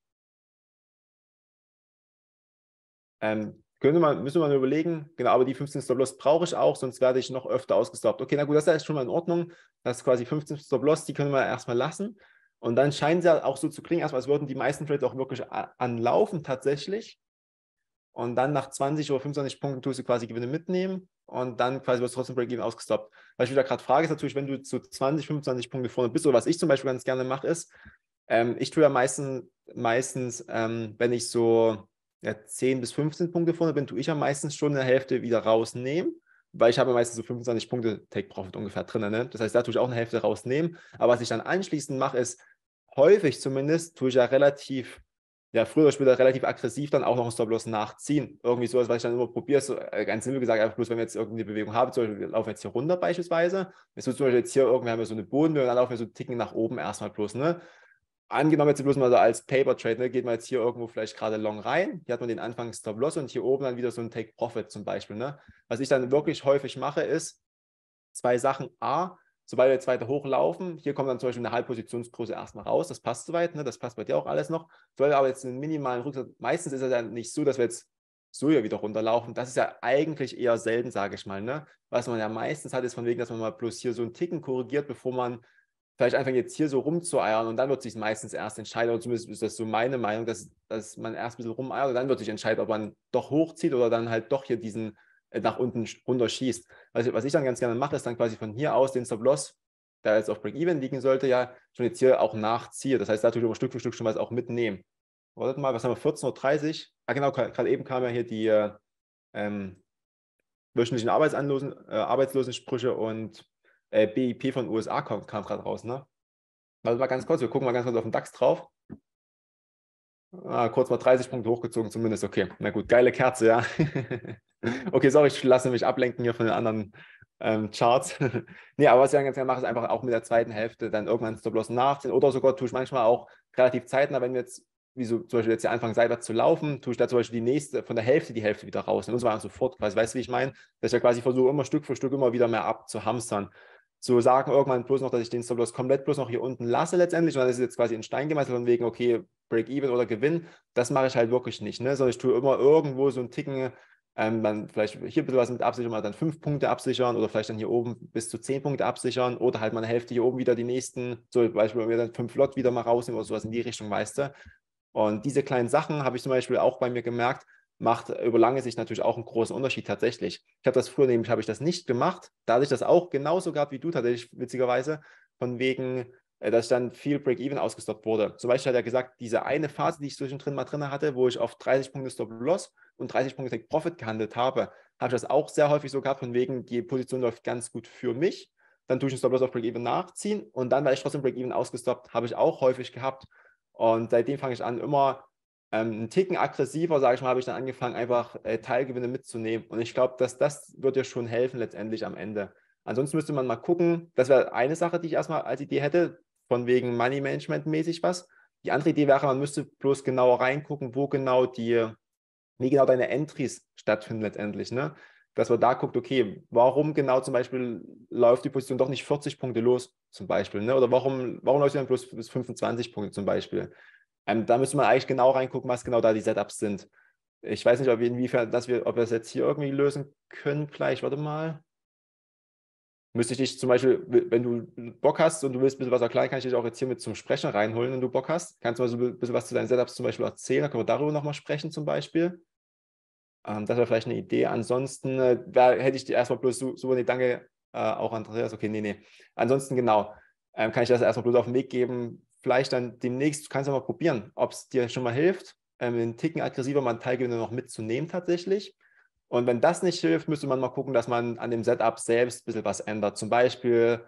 Ähm, könnte man, müssen wir mal überlegen, genau, aber die 15 Stop-Loss brauche ich auch, sonst werde ich noch öfter ausgestoppt. Okay, na gut, das ist schon mal in Ordnung. Das ist quasi 15 Stop-Loss, die können wir erstmal lassen. Und dann scheinen sie halt auch so zu klingen, als würden die meisten Trades auch wirklich anlaufen tatsächlich. Und dann nach 20 oder 25 Punkten tust du quasi Gewinne mitnehmen und dann quasi wirst du trotzdem Break-Even ausgestoppt. Was ich wieder gerade frage, ist natürlich, wenn du zu 20, 25 Punkte vorne bist, oder was ich zum Beispiel ganz gerne mache, ist, ähm, ich tue ja meistens, meistens ähm, wenn ich so ja, 10 bis 15 Punkte vorne bin, tue ich ja meistens schon eine Hälfte wieder rausnehmen, weil ich habe ja meistens so 25 Punkte Take-Profit ungefähr drin. Ne? Das heißt, da tue ich auch eine Hälfte rausnehmen. Aber was ich dann anschließend mache, ist, häufig zumindest tue ich ja relativ, ja, früher oder später relativ aggressiv dann auch noch ein Stop-Loss nachziehen. Irgendwie sowas, was ich dann immer probiere, so, äh, ganz simpel gesagt, einfach bloß, wenn wir jetzt irgendeine Bewegung haben, zum Beispiel, wir laufen jetzt hier runter beispielsweise, jetzt so zum Beispiel jetzt hier irgendwie haben wir so eine Bodenbewegung, dann laufen wir so Ticken nach oben erstmal bloß, ne? Angenommen jetzt bloß mal so als Paper Trade, ne, geht man jetzt hier irgendwo vielleicht gerade long rein. Hier hat man den Anfang Stop Loss und hier oben dann wieder so ein Take Profit zum Beispiel. Ne? Was ich dann wirklich häufig mache, ist zwei Sachen. A, sobald wir jetzt weiter hochlaufen, hier kommt dann zum Beispiel eine Halbpositionsgröße erstmal raus, das passt soweit, ne? das passt bei dir auch alles noch. Sobald wir aber jetzt einen minimalen Rücksatz, meistens ist es ja nicht so, dass wir jetzt so ja wieder runterlaufen. Das ist ja eigentlich eher selten, sage ich mal. Ne? Was man ja meistens hat, ist von wegen, dass man mal bloß hier so einen Ticken korrigiert, bevor man vielleicht anfängt, jetzt hier so rumzueiern und dann wird sich meistens erst entscheiden, oder zumindest ist das so meine Meinung, dass, dass man erst ein bisschen rumeiert und dann wird sich entscheiden, ob man doch hochzieht oder dann halt doch hier diesen äh, nach unten runter schießt. was ich dann ganz gerne mache, ist dann quasi von hier aus den Stop-Loss, der jetzt auf Break-Even liegen sollte, ja schon jetzt hier auch nachziehe. Das heißt, da natürlich immer Stück für Stück schon was auch mitnehmen. Wartet mal, was haben wir, 14.30 Uhr? Ah genau, gerade eben kam ja hier die äh, ähm, wöchentlichen äh, Arbeitslosensprüche und äh, BIP von USA kam, kam gerade raus. Ne? Warte mal ganz kurz, wir gucken mal ganz kurz auf den DAX drauf. Ah, kurz mal 30 Punkte hochgezogen zumindest. Okay, na gut, geile Kerze, ja. *laughs* okay, sorry, ich lasse mich ablenken hier von den anderen ähm, Charts. *laughs* nee, aber was ich dann ganz gerne mache, ist einfach auch mit der zweiten Hälfte dann irgendwann Stop-Loss nachziehen. Oder sogar tue ich manchmal auch relativ zeitnah, wenn wir jetzt, wie so zum Beispiel jetzt hier anfangen, seitwärts zu laufen, tue ich da zum Beispiel die nächste, von der Hälfte die Hälfte wieder raus. Und so weiter sofort. Weißt du, wie ich meine? Dass ich ja quasi versuche, immer Stück für Stück immer wieder mehr abzuhamstern zu sagen irgendwann bloß noch, dass ich den Stop-Loss komplett bloß noch hier unten lasse letztendlich und dann ist es jetzt quasi in Stein gemeißelt von wegen, okay, Break-Even oder Gewinn, das mache ich halt wirklich nicht, ne? sondern ich tue immer irgendwo so einen Ticken, ähm, dann vielleicht hier ein bisschen was mit absichern, mal dann fünf Punkte absichern oder vielleicht dann hier oben bis zu zehn Punkte absichern oder halt mal eine Hälfte hier oben wieder die nächsten, so zum Beispiel wir dann fünf Lot wieder mal rausnehmen oder sowas in die Richtung, weißt du. Und diese kleinen Sachen habe ich zum Beispiel auch bei mir gemerkt, macht über lange Sicht natürlich auch einen großen Unterschied tatsächlich. Ich habe das früher nämlich, habe ich das nicht gemacht, da hatte ich das auch genauso gehabt wie du tatsächlich, witzigerweise, von wegen, äh, dass ich dann viel Break-Even ausgestoppt wurde. Zum Beispiel hat er gesagt, diese eine Phase, die ich zwischendrin mal drin hatte, wo ich auf 30 Punkte Stop-Loss und 30 Punkte Take-Profit gehandelt habe, habe ich das auch sehr häufig so gehabt, von wegen, die Position läuft ganz gut für mich, dann tue ich einen Stop-Loss auf Break-Even nachziehen und dann war ich trotzdem Break-Even ausgestoppt, habe ich auch häufig gehabt. Und seitdem fange ich an, immer ähm, einen Ticken aggressiver, sage ich mal, habe ich dann angefangen, einfach äh, Teilgewinne mitzunehmen. Und ich glaube, dass das wird ja schon helfen letztendlich am Ende. Ansonsten müsste man mal gucken, das wäre eine Sache, die ich erstmal als Idee hätte, von wegen Money Management mäßig was. Die andere Idee wäre, man müsste bloß genauer reingucken, wo genau die, wie genau deine Entries stattfinden letztendlich. Ne? Dass man da guckt, okay, warum genau zum Beispiel läuft die Position doch nicht 40 Punkte los, zum Beispiel, ne? Oder warum, warum läuft sie dann bloß bis 25 Punkte zum Beispiel? Ähm, da müssen wir eigentlich genau reingucken, was genau da die Setups sind. Ich weiß nicht, ob wir inwiefern, dass wir, ob wir es jetzt hier irgendwie lösen können. Gleich, warte mal. Müsste ich dich zum Beispiel, wenn du Bock hast und du willst ein bisschen was erklären, kann ich dich auch jetzt hier mit zum Sprechen reinholen, wenn du Bock hast. Kannst du mal so ein bisschen was zu deinen Setups zum Beispiel erzählen, dann können wir darüber nochmal sprechen zum Beispiel. Ähm, das wäre vielleicht eine Idee. Ansonsten äh, da hätte ich dir erstmal bloß so, eine danke äh, auch Andreas. Okay, nee, nee. Ansonsten genau, ähm, kann ich das erstmal bloß auf den Weg geben, vielleicht dann demnächst, du kannst ja mal probieren, ob es dir schon mal hilft, ähm, einen Ticken aggressiver mal einen Teilgewinner noch mitzunehmen tatsächlich. Und wenn das nicht hilft, müsste man mal gucken, dass man an dem Setup selbst ein bisschen was ändert. Zum Beispiel,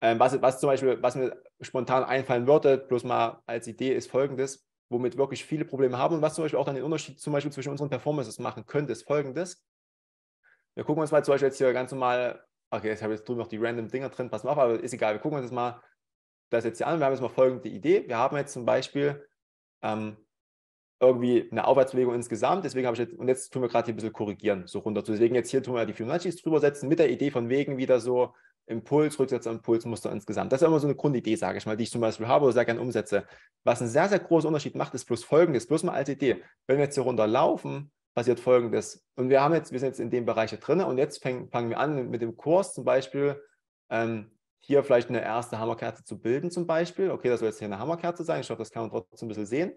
ähm, was, was zum Beispiel, was mir spontan einfallen würde, bloß mal als Idee ist folgendes, womit wirklich viele Probleme haben und was zum Beispiel auch dann den Unterschied zum Beispiel zwischen unseren Performances machen könnte, ist folgendes. Wir gucken uns mal zum Beispiel jetzt hier ganz normal, okay, jetzt habe ich jetzt drüben noch die random Dinger drin, pass mal auf, aber ist egal, wir gucken uns jetzt mal das jetzt hier an. Wir haben jetzt mal folgende Idee. Wir haben jetzt zum Beispiel ähm, irgendwie eine Aufwärtsbewegung insgesamt. Deswegen habe ich jetzt, und jetzt tun wir gerade hier ein bisschen korrigieren, so runter. Deswegen jetzt hier tun wir die Fibonacci's drüber setzen mit der Idee von wegen wieder so Impuls, Rücksetzer, Impulsmuster insgesamt. Das ist immer so eine Grundidee, sage ich mal, die ich zum Beispiel habe oder sehr gerne umsetze. Was einen sehr, sehr großen Unterschied macht, ist bloß folgendes, bloß mal als Idee. Wenn wir jetzt hier runterlaufen, passiert folgendes. Und wir haben jetzt, wir sind jetzt in dem Bereich hier drin und jetzt fangen, fangen wir an mit dem Kurs zum Beispiel ähm, hier vielleicht eine erste Hammerkerze zu bilden zum Beispiel. Okay, das soll jetzt hier eine Hammerkerze sein. Ich hoffe, das kann man trotzdem ein bisschen sehen.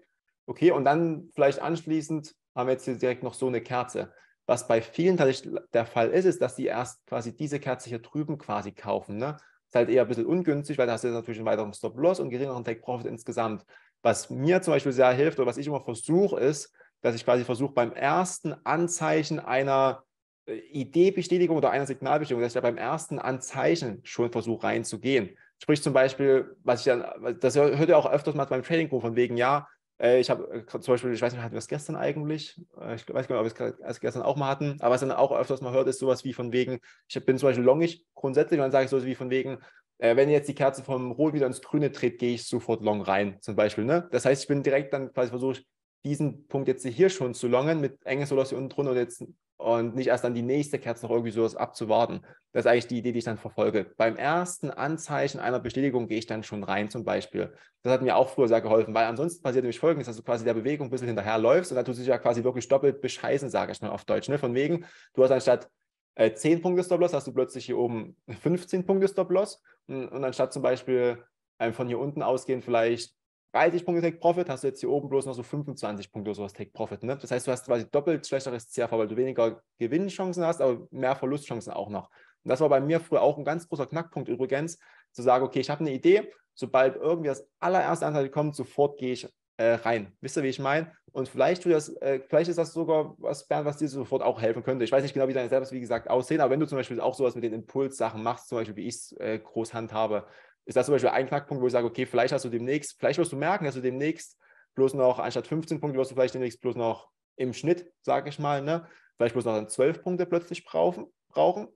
Okay, und dann vielleicht anschließend haben wir jetzt hier direkt noch so eine Kerze. Was bei vielen tatsächlich der Fall ist, ist, dass die erst quasi diese Kerze hier drüben quasi kaufen. Ne? Ist halt eher ein bisschen ungünstig, weil da hast du jetzt natürlich einen weiteren Stop-Loss und geringeren Take-Profit insgesamt. Was mir zum Beispiel sehr hilft oder was ich immer versuche, ist, dass ich quasi versuche, beim ersten Anzeichen einer äh, Ideebestätigung oder einer Signalbestätigung, dass ich da beim ersten Anzeichen schon versuche reinzugehen. Sprich zum Beispiel, was ich dann, das hört ihr auch öfters mal beim Trading Group von wegen, ja, äh, ich habe äh, zum Beispiel, ich weiß nicht, hatten wir es gestern eigentlich? Ich weiß nicht ob wir es gestern auch mal hatten, aber was dann auch öfters mal hört, ist sowas wie von wegen, ich bin zum Beispiel longig grundsätzlich und dann sage ich sowas wie von wegen, wenn jetzt die Kerze vom Rot wieder ins Grüne dreht, gehe ich sofort long rein, zum Beispiel. Ne? Das heißt, ich bin direkt dann quasi versuche, diesen Punkt jetzt hier schon zu longen mit enges hier unten drunter und jetzt und nicht erst dann die nächste Kerze noch irgendwie sowas abzuwarten. Das ist eigentlich die Idee, die ich dann verfolge. Beim ersten Anzeichen einer Bestätigung gehe ich dann schon rein zum Beispiel. Das hat mir auch früher sehr geholfen, weil ansonsten passiert nämlich folgendes, dass du quasi der Bewegung ein bisschen hinterherläufst und dann tust du dich ja quasi wirklich doppelt bescheißen, sage ich mal auf Deutsch. Ne? Von wegen, du hast anstatt äh, 10 Punkte Stop-Loss, hast du plötzlich hier oben 15 Punkte Stop-Loss und, und anstatt zum Beispiel ähm, von hier unten ausgehend vielleicht 30 Punkte Take Profit, hast du jetzt hier oben bloß noch so 25 Punkte oder sowas Take Profit. Ne? Das heißt, du hast quasi doppelt schlechteres CRV, weil du weniger Gewinnchancen hast, aber mehr Verlustchancen auch noch. Und das war bei mir früher auch ein ganz großer Knackpunkt übrigens, zu sagen, okay, ich habe eine Idee, sobald irgendwie das allererste Anteil kommt, sofort gehe ich äh, rein. Wisst ihr, wie ich meine? Und vielleicht, das, äh, vielleicht ist das sogar was, Bernd, was dir sofort auch helfen könnte. Ich weiß nicht genau, wie deine selbst, wie gesagt, aussehen, aber wenn du zum Beispiel auch sowas mit den Impulssachen machst, zum Beispiel, wie ich es äh, groß handhabe, ist das zum Beispiel ein Knackpunkt, wo ich sage, okay, vielleicht hast du demnächst, vielleicht wirst du merken, dass du demnächst bloß noch, anstatt 15 Punkte, wirst du vielleicht demnächst bloß noch im Schnitt, sage ich mal, ne, vielleicht bloß noch dann 12 Punkte plötzlich brauchen. brauchen.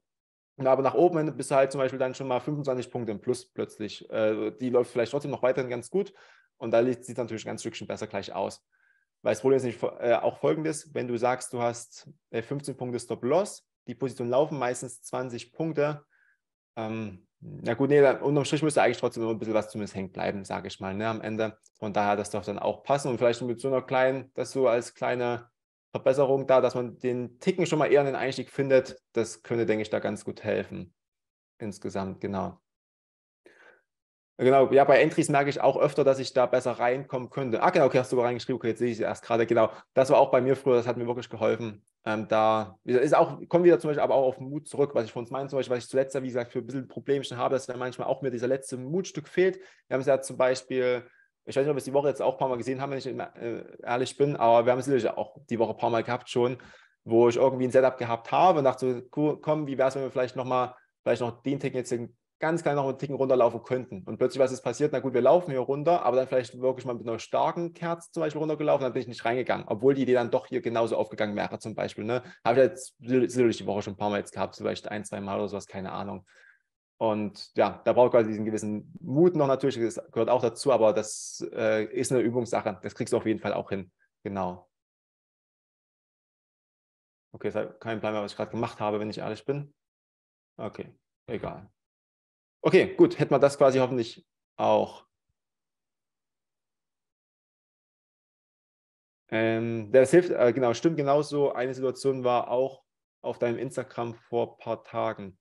Aber nach oben bist du halt zum Beispiel dann schon mal 25 Punkte im Plus plötzlich. Äh, die läuft vielleicht trotzdem noch weiterhin ganz gut und da sieht es natürlich ein ganz Stückchen besser gleich aus. Weil das Problem ist nicht, äh, auch folgendes, wenn du sagst, du hast äh, 15 Punkte Stop-Loss, die Positionen laufen meistens 20 Punkte, ähm, na gut, nee, unterm Strich müsste eigentlich trotzdem immer ein bisschen was zumindest hängen bleiben, sage ich mal, ne, am Ende. Von daher, das darf dann auch passen und vielleicht mit so einer kleinen, das so als kleine Verbesserung da, dass man den Ticken schon mal eher in den Einstieg findet, das könnte, denke ich, da ganz gut helfen. Insgesamt, genau. Genau, ja, bei Entries merke ich auch öfter, dass ich da besser reinkommen könnte. Ah, genau, okay, hast du sogar reingeschrieben, okay, jetzt sehe ich sie erst gerade, genau. Das war auch bei mir früher, das hat mir wirklich geholfen. Ähm, da ist auch, kommen wieder zum Beispiel aber auch auf Mut zurück, was ich von uns meine, zum Beispiel, was ich zuletzt, wie gesagt, für ein bisschen Probleme schon habe, dass dann manchmal auch mir dieser letzte Mutstück fehlt. Wir haben es ja zum Beispiel, ich weiß nicht, ob wir es die Woche jetzt auch ein paar Mal gesehen haben, wenn ich äh, ehrlich bin, aber wir haben es natürlich auch die Woche ein paar Mal gehabt schon, wo ich irgendwie ein Setup gehabt habe und dachte, komm, wie wäre es, wenn wir vielleicht nochmal vielleicht noch den Technik, ganz klein noch einen Ticken runterlaufen könnten. Und plötzlich, was ist passiert? Na gut, wir laufen hier runter, aber dann vielleicht wirklich mal mit einer starken Kerze zum Beispiel runtergelaufen, dann bin ich nicht reingegangen, obwohl die Idee dann doch hier genauso aufgegangen wäre zum Beispiel. Ne? Habe ich jetzt sicherlich die Woche schon ein paar Mal jetzt gehabt, vielleicht ein, zwei Mal oder sowas, keine Ahnung. Und ja, da braucht quasi diesen gewissen Mut noch natürlich, das gehört auch dazu, aber das äh, ist eine Übungssache. Das kriegst du auf jeden Fall auch hin. Genau. Okay, es hat keinen Plan mehr, was ich gerade gemacht habe, wenn ich ehrlich bin. Okay, egal. Okay, gut, hätten wir das quasi hoffentlich auch. Ähm, das hilft, äh, genau, stimmt genauso. Eine Situation war auch auf deinem Instagram vor ein paar Tagen.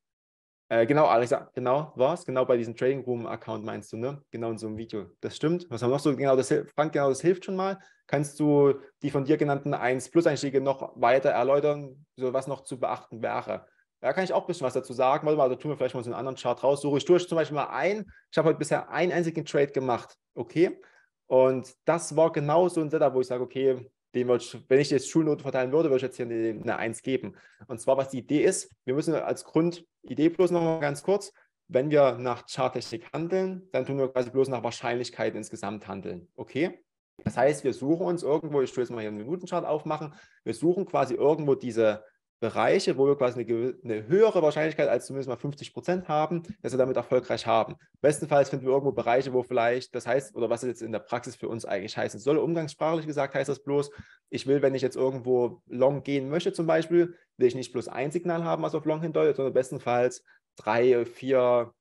Äh, genau, Alex, genau war es, genau bei diesem Trading Room Account meinst du, ne? Genau in so einem Video. Das stimmt. Was haben wir noch so? Genau, das Frank, genau, das hilft schon mal. Kannst du die von dir genannten 1 Plus Einstiege noch weiter erläutern, so was noch zu beachten wäre? Da kann ich auch ein bisschen was dazu sagen. Warte mal, da tun wir vielleicht mal so einen anderen Chart raus. Suche ich durch zum Beispiel mal ein. Ich habe heute bisher einen einzigen Trade gemacht. Okay. Und das war genau so ein Setup, wo ich sage, okay, dem ich, wenn ich jetzt Schulnoten verteilen würde, würde ich jetzt hier eine, eine 1 geben. Und zwar, was die Idee ist, wir müssen als Grundidee bloß nochmal ganz kurz, wenn wir nach Charttechnik handeln, dann tun wir quasi bloß nach Wahrscheinlichkeiten insgesamt handeln. Okay? Das heißt, wir suchen uns irgendwo, ich tue jetzt mal hier einen Minutenchart aufmachen, wir suchen quasi irgendwo diese Bereiche, wo wir quasi eine, eine, höhere Wahrscheinlichkeit als zumindest mal 50 Prozent haben, dass wir damit erfolgreich haben. Bestenfalls finden wir irgendwo Bereiche, wo vielleicht, das heißt, oder was es jetzt in der Praxis für uns eigentlich heißen soll, umgangssprachlich gesagt heißt das bloß, ich will, wenn ich jetzt irgendwo long gehen möchte zum Beispiel, will ich nicht bloß ein Signal haben, was auf long hindeutet, sondern bestenfalls drei, vier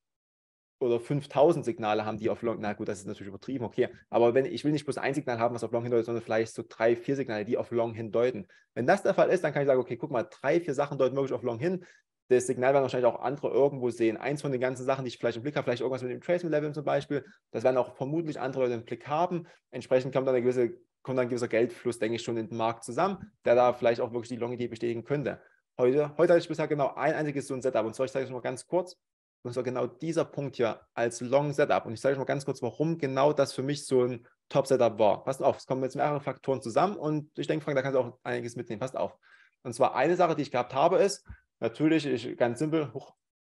oder 5000 Signale haben, die auf Long, na gut, das ist natürlich übertrieben, okay, aber wenn ich will nicht bloß ein Signal haben, was auf Long hindeutet, sondern vielleicht so drei, vier Signale, die auf Long hindeuten. Wenn das der Fall ist, dann kann ich sagen, okay, guck mal, drei, vier Sachen deuten wirklich auf Long hin. Das Signal werden wahrscheinlich auch andere irgendwo sehen. Eins von den ganzen Sachen, die ich vielleicht im Blick habe, vielleicht irgendwas mit dem Tracement-Level zum Beispiel, das werden auch vermutlich andere Leute im Blick haben. Entsprechend kommt dann eine gewisse, kommt dann ein gewisser Geldfluss, denke ich, schon in den Markt zusammen, der da vielleicht auch wirklich die Long-Idee bestätigen könnte. Heute, heute hatte ich bisher genau ein einziges so ein Setup und zwar, ich zeige es mal ganz kurz und zwar genau dieser Punkt hier als Long Setup. Und ich zeige euch mal ganz kurz, warum genau das für mich so ein Top Setup war. Passt auf, es kommen jetzt mehrere Faktoren zusammen und ich denke, Frank, da kannst du auch einiges mitnehmen. Passt auf. Und zwar eine Sache, die ich gehabt habe, ist natürlich ich, ganz simpel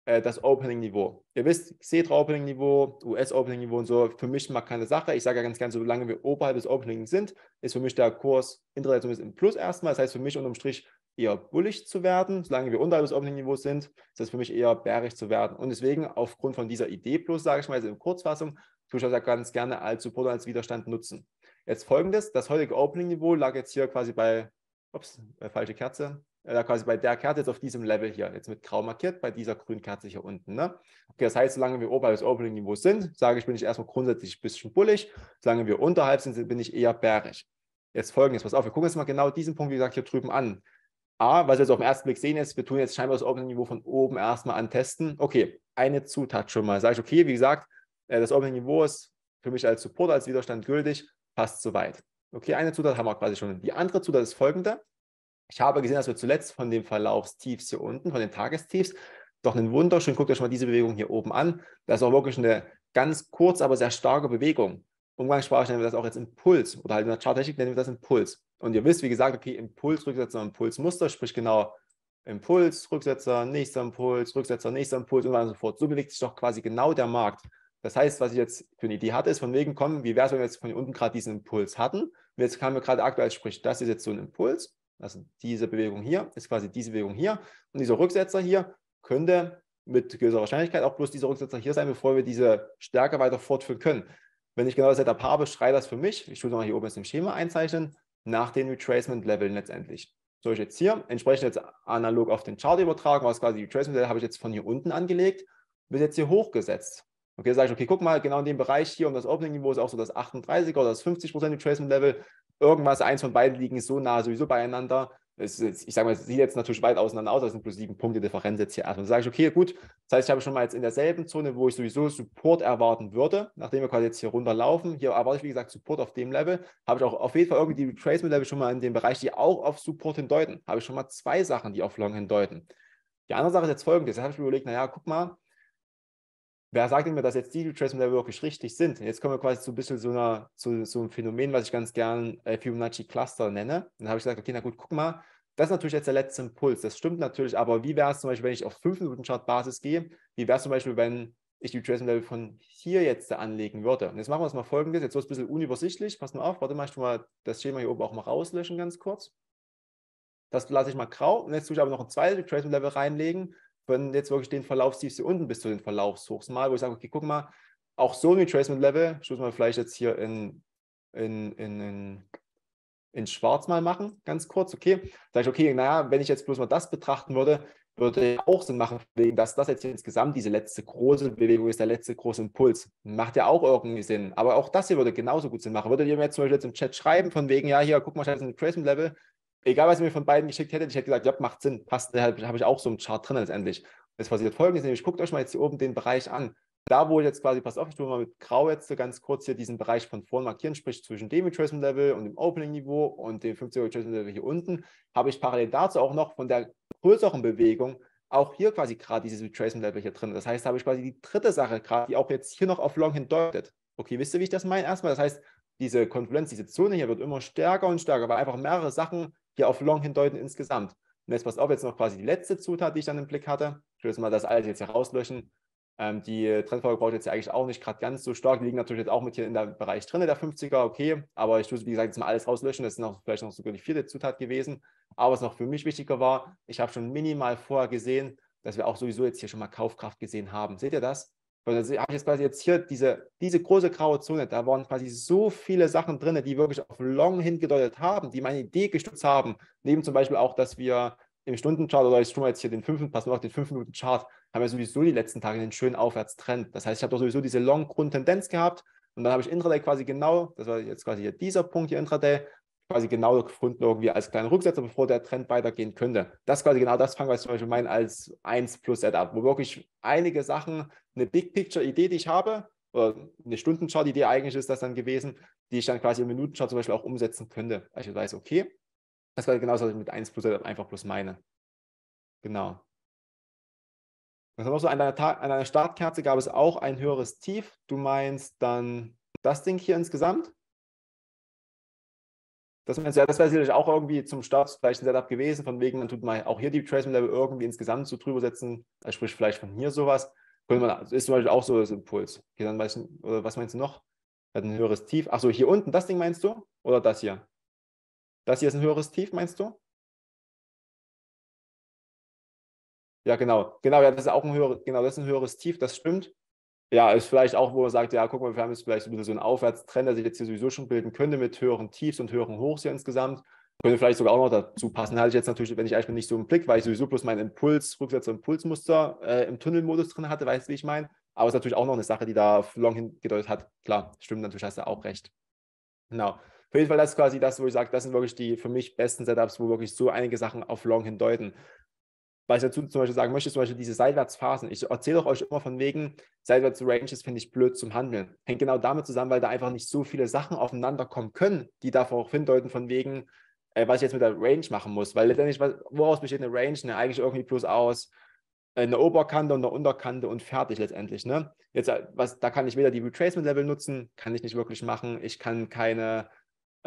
äh, das Opening-Niveau. Ihr wisst, Xetra-Opening-Niveau, US-Opening-Niveau und so, für mich keine Sache. Ich sage ja ganz gerne, solange wir oberhalb des Openings sind, ist für mich der Kurs international im Plus erstmal. Das heißt für mich unterm Strich eher bullig zu werden. Solange wir unterhalb des offenen Niveaus sind, ist das für mich eher bärig zu werden. Und deswegen, aufgrund von dieser Idee bloß, sage ich mal, also in Kurzfassung, tue ich das ja ganz gerne als Support und als Widerstand nutzen. Jetzt folgendes, das heutige Opening-Niveau lag jetzt hier quasi bei, ups, äh, falsche Kerze, äh, quasi bei der Kerze jetzt auf diesem Level hier, jetzt mit grau markiert, bei dieser grünen Kerze hier unten. Ne? Okay, das heißt, solange wir oberhalb des Opening-Niveaus sind, sage ich, bin ich erstmal grundsätzlich ein bisschen bullig. Solange wir unterhalb sind, bin ich eher bärig. Jetzt folgendes, pass auf, wir gucken uns mal genau diesen Punkt, wie gesagt, hier drüben an. A, was wir jetzt auf den ersten Blick sehen, ist, wir tun jetzt scheinbar das Opening Niveau von oben erstmal antesten. Okay, eine Zutat schon mal. Sage ich, okay, wie gesagt, äh, das Opening Niveau ist für mich als Support, als Widerstand gültig, passt soweit. Okay, eine Zutat haben wir quasi schon. Die andere Zutat ist folgende. Ich habe gesehen, dass wir zuletzt von dem Verlaufstiefs hier unten, von den Tagestiefs, doch einen wunderschönen, guckt euch mal diese Bewegung hier oben an. Das ist auch wirklich eine ganz kurz, aber sehr starke Bewegung. Umgangssprachlich nennen wir das auch jetzt Impuls oder halt in der Charttechnik nennen wir das Impuls. Und ihr wisst, wie gesagt, okay, Impulsrücksetzer, Impulsmuster, sprich genau Impuls, Rücksetzer, nächster Impuls, Rücksetzer, nächster Impuls und so weiter und so fort. So bewegt sich doch quasi genau der Markt. Das heißt, was ich jetzt für eine Idee hatte, ist von wegen, kommen, wie wäre es, wenn wir jetzt von hier unten gerade diesen Impuls hatten? Und jetzt kamen wir gerade aktuell, sprich, das ist jetzt so ein Impuls, also diese Bewegung hier ist quasi diese Bewegung hier und dieser Rücksetzer hier könnte mit gewisser Wahrscheinlichkeit auch bloß dieser Rücksetzer hier sein, bevor wir diese Stärke weiter fortführen können. Wenn ich genau das Setup habe, schreie das für mich. Ich tue es noch hier oben jetzt dem Schema einzeichnen nach den Retracement-Leveln letztendlich. So ich jetzt hier, entsprechend jetzt analog auf den Chart übertragen, was quasi die Retracement-Level habe ich jetzt von hier unten angelegt, wird jetzt hier hochgesetzt. Okay, sage ich, okay, guck mal, genau in dem Bereich hier um das Opening-Niveau ist auch so das 38er oder das 50% Retracement-Level. Irgendwas, eins von beiden liegen so nah sowieso beieinander. Jetzt, ich sage mal, es sieht jetzt natürlich weit auseinander aus, das sind plus sieben Punkte Differenz jetzt hier erstmal. Also sage ich, okay, gut, das heißt, ich habe schon mal jetzt in derselben Zone, wo ich sowieso Support erwarten würde, nachdem wir quasi jetzt hier runterlaufen, hier erwarte ich, wie gesagt, Support auf dem Level, habe ich auch auf jeden Fall irgendwie die Retracement-Level schon mal in dem Bereich, die auch auf Support hindeuten. Habe ich schon mal zwei Sachen, die auf Long hindeuten. Die andere Sache ist jetzt folgendes, jetzt habe ich mir überlegt, naja, guck mal, wer sagt denn dass jetzt die retracement Level wirklich richtig sind? Jetzt kommen wir quasi zu ein bisschen so, einer, zu, so einem Phänomen, was ich ganz gern äh, Fibonacci Cluster nenne. Und dann habe ich gesagt, okay, na gut, guck mal, das ist natürlich jetzt der letzte Impuls. Das stimmt natürlich, aber wie wäre es zum Beispiel, wenn ich auf 5-Minuten-Chart-Basis gehe? Wie wäre es zum Beispiel, wenn ich die Retracement Level von hier jetzt anlegen würde? Und jetzt machen wir es mal folgendes. Jetzt wird es ein bisschen unübersichtlich. Pass mal auf, warte mal, ich tue mal das Schema hier oben auch mal rauslöschen, ganz kurz. Das lasse ich mal grau. Und jetzt tue ich aber noch ein zweites Retracement Level reinlegen von jetzt wirklich den Verlaufstiefste unten bis zu den Verlaufshochs mal, wo ich sage, okay, guck mal, auch so ein Retracement-Level, ich muss mal vielleicht jetzt hier in, in, in, in, in Schwarz mal machen, ganz kurz, okay. Sage ich, okay, naja, wenn ich jetzt bloß mal das betrachten würde, würde auch Sinn machen, dass das jetzt insgesamt diese letzte große Bewegung ist, der letzte große Impuls. Macht ja auch irgendwie Sinn. Aber auch das hier würde genauso gut Sinn machen. Würdet ihr mir jetzt zum Beispiel jetzt im Chat schreiben, von wegen, ja, hier, guck mal, ich habe ein Retracement-Level, egal was ihr mir von beiden geschickt hättet, ich hätte gesagt, ja, macht Sinn, passt, da habe ich auch so einen Chart drin letztendlich. jetzt passiert folgendes, nämlich guckt euch mal jetzt hier oben den Bereich an. Da, wo ich jetzt quasi, pass auf, ich tue mal mit Grau jetzt so ganz kurz hier diesen Bereich von vorn markieren, sprich zwischen dem Retracement Level und dem Opening Niveau und dem 50 Retracement Level hier unten, habe ich parallel dazu auch noch von der größeren Bewegung auch hier quasi gerade dieses Retracement Level hier drin. Das heißt, da habe ich quasi die dritte Sache gerade, die auch jetzt hier noch auf Long hindeutet. Okay, wisst ihr, wie ich das meine? Erstmal, das heißt, diese Konfluenz, diese Zone hier wird immer stärker und stärker, weil einfach mehrere Sachen hier auf Long hindeuten insgesamt. Und jetzt passt auf, jetzt noch quasi die letzte Zutat, die ich dann im Blick hatte. Ich würde jetzt mal das alles jetzt hier rauslöschen. Ähm, die Trendfolge braucht jetzt ja eigentlich auch nicht gerade ganz so stark. Die liegen natürlich jetzt auch mit hier in der Bereich drin, der 50er, okay. Aber ich tue, wie gesagt, jetzt mal alles rauslöschen. Das ist noch, vielleicht noch sogar die vierte Zutat gewesen. Aber was noch für mich wichtiger war, ich habe schon minimal vorher gesehen, dass wir auch sowieso jetzt hier schon mal Kaufkraft gesehen haben. Seht ihr das? So, das habe ich jetzt quasi jetzt hier diese, diese große graue Zone, da waren quasi so viele Sachen drin, die wirklich auf Long hingedeutet haben, die meine Idee gestützt haben. Neben zum Beispiel auch, dass wir im Stundenchart oder ich schon mal jetzt hier den fünften, passen wir auf den fünf Minuten Chart, haben wir sowieso die letzten Tage einen schönen Aufwärtstrend. Das heißt, ich habe doch sowieso diese Long-Grundtendenz gehabt und dann habe ich Intraday quasi genau, das war jetzt quasi hier dieser Punkt hier Intraday, quasi genau gefunden irgendwie als kleinen Rücksetzer, bevor der Trend weitergehen könnte. Das ist quasi genau das fangen wir zum Beispiel meinen als 1 plus Setup, wo wirklich einige Sachen, eine Big Picture Idee, die ich habe, oder eine Stundenchart-Idee eigentlich ist das dann gewesen, die ich dann quasi im Minutenchart zum Beispiel auch umsetzen könnte. Also ich weiß, okay, das ist quasi genau das, was ich mit 1 plus Setup einfach plus meine. Genau. Was haben so? An deiner, an deiner Startkerze gab es auch ein höheres Tief. Du meinst dann das Ding hier insgesamt? dass man ja, das wäre sicherlich auch irgendwie zum Start vielleicht ein Setup gewesen, von wegen, man tut mal auch hier die Tracement Level irgendwie insgesamt so drüber setzen, also sprich vielleicht von hier sowas. Könnte man, ist zum Beispiel auch so das Impuls. Okay, dann weiß ich, oder was meinst du noch? Hat ein höheres Tief. Achso, hier unten, das Ding meinst du? Oder das hier? Das hier ist ein höheres Tief, meinst du? Ja, genau. Genau, ja, das ist auch ein höheres, genau, das ist ein höheres Tief, das stimmt ja, ist vielleicht auch, wo man sagt, ja, guck mal, wir haben jetzt vielleicht ein bisschen so einen Aufwärtstrend, der sich jetzt hier sowieso schon bilden könnte mit höheren Tiefs und höheren Hochs hier insgesamt. Könnte vielleicht sogar auch noch dazu passen. Hatte ich jetzt natürlich, wenn ich eigentlich nicht so im Blick, weil ich sowieso bloß mein Impuls, rückwärts Impulsmuster äh, im Tunnelmodus drin hatte, weißt du, wie ich meine? Aber es ist natürlich auch noch eine Sache, die da auf long hingedeutet hat. Klar, stimmt natürlich, hast du auch recht. Genau. Auf jeden Fall, das ist quasi das, wo ich sage, das sind wirklich die für mich besten Setups, wo wirklich so einige Sachen auf long hindeuten was ich dazu zum Beispiel sagen möchte, zum Beispiel diese Seitwärtsphasen. Ich erzähle euch immer von wegen, Seitwärtsranges finde ich blöd zum Handeln. Hängt genau damit zusammen, weil da einfach nicht so viele Sachen aufeinander kommen können, die darauf hindeuten, von wegen, äh, was ich jetzt mit der Range machen muss. Weil letztendlich, was, woraus besteht eine Range? Ne? Eigentlich irgendwie bloß aus äh, einer Oberkante und einer Unterkante und fertig letztendlich. Ne? Jetzt, äh, was, da kann ich weder die Retracement-Level nutzen, kann ich nicht wirklich machen. Ich kann keine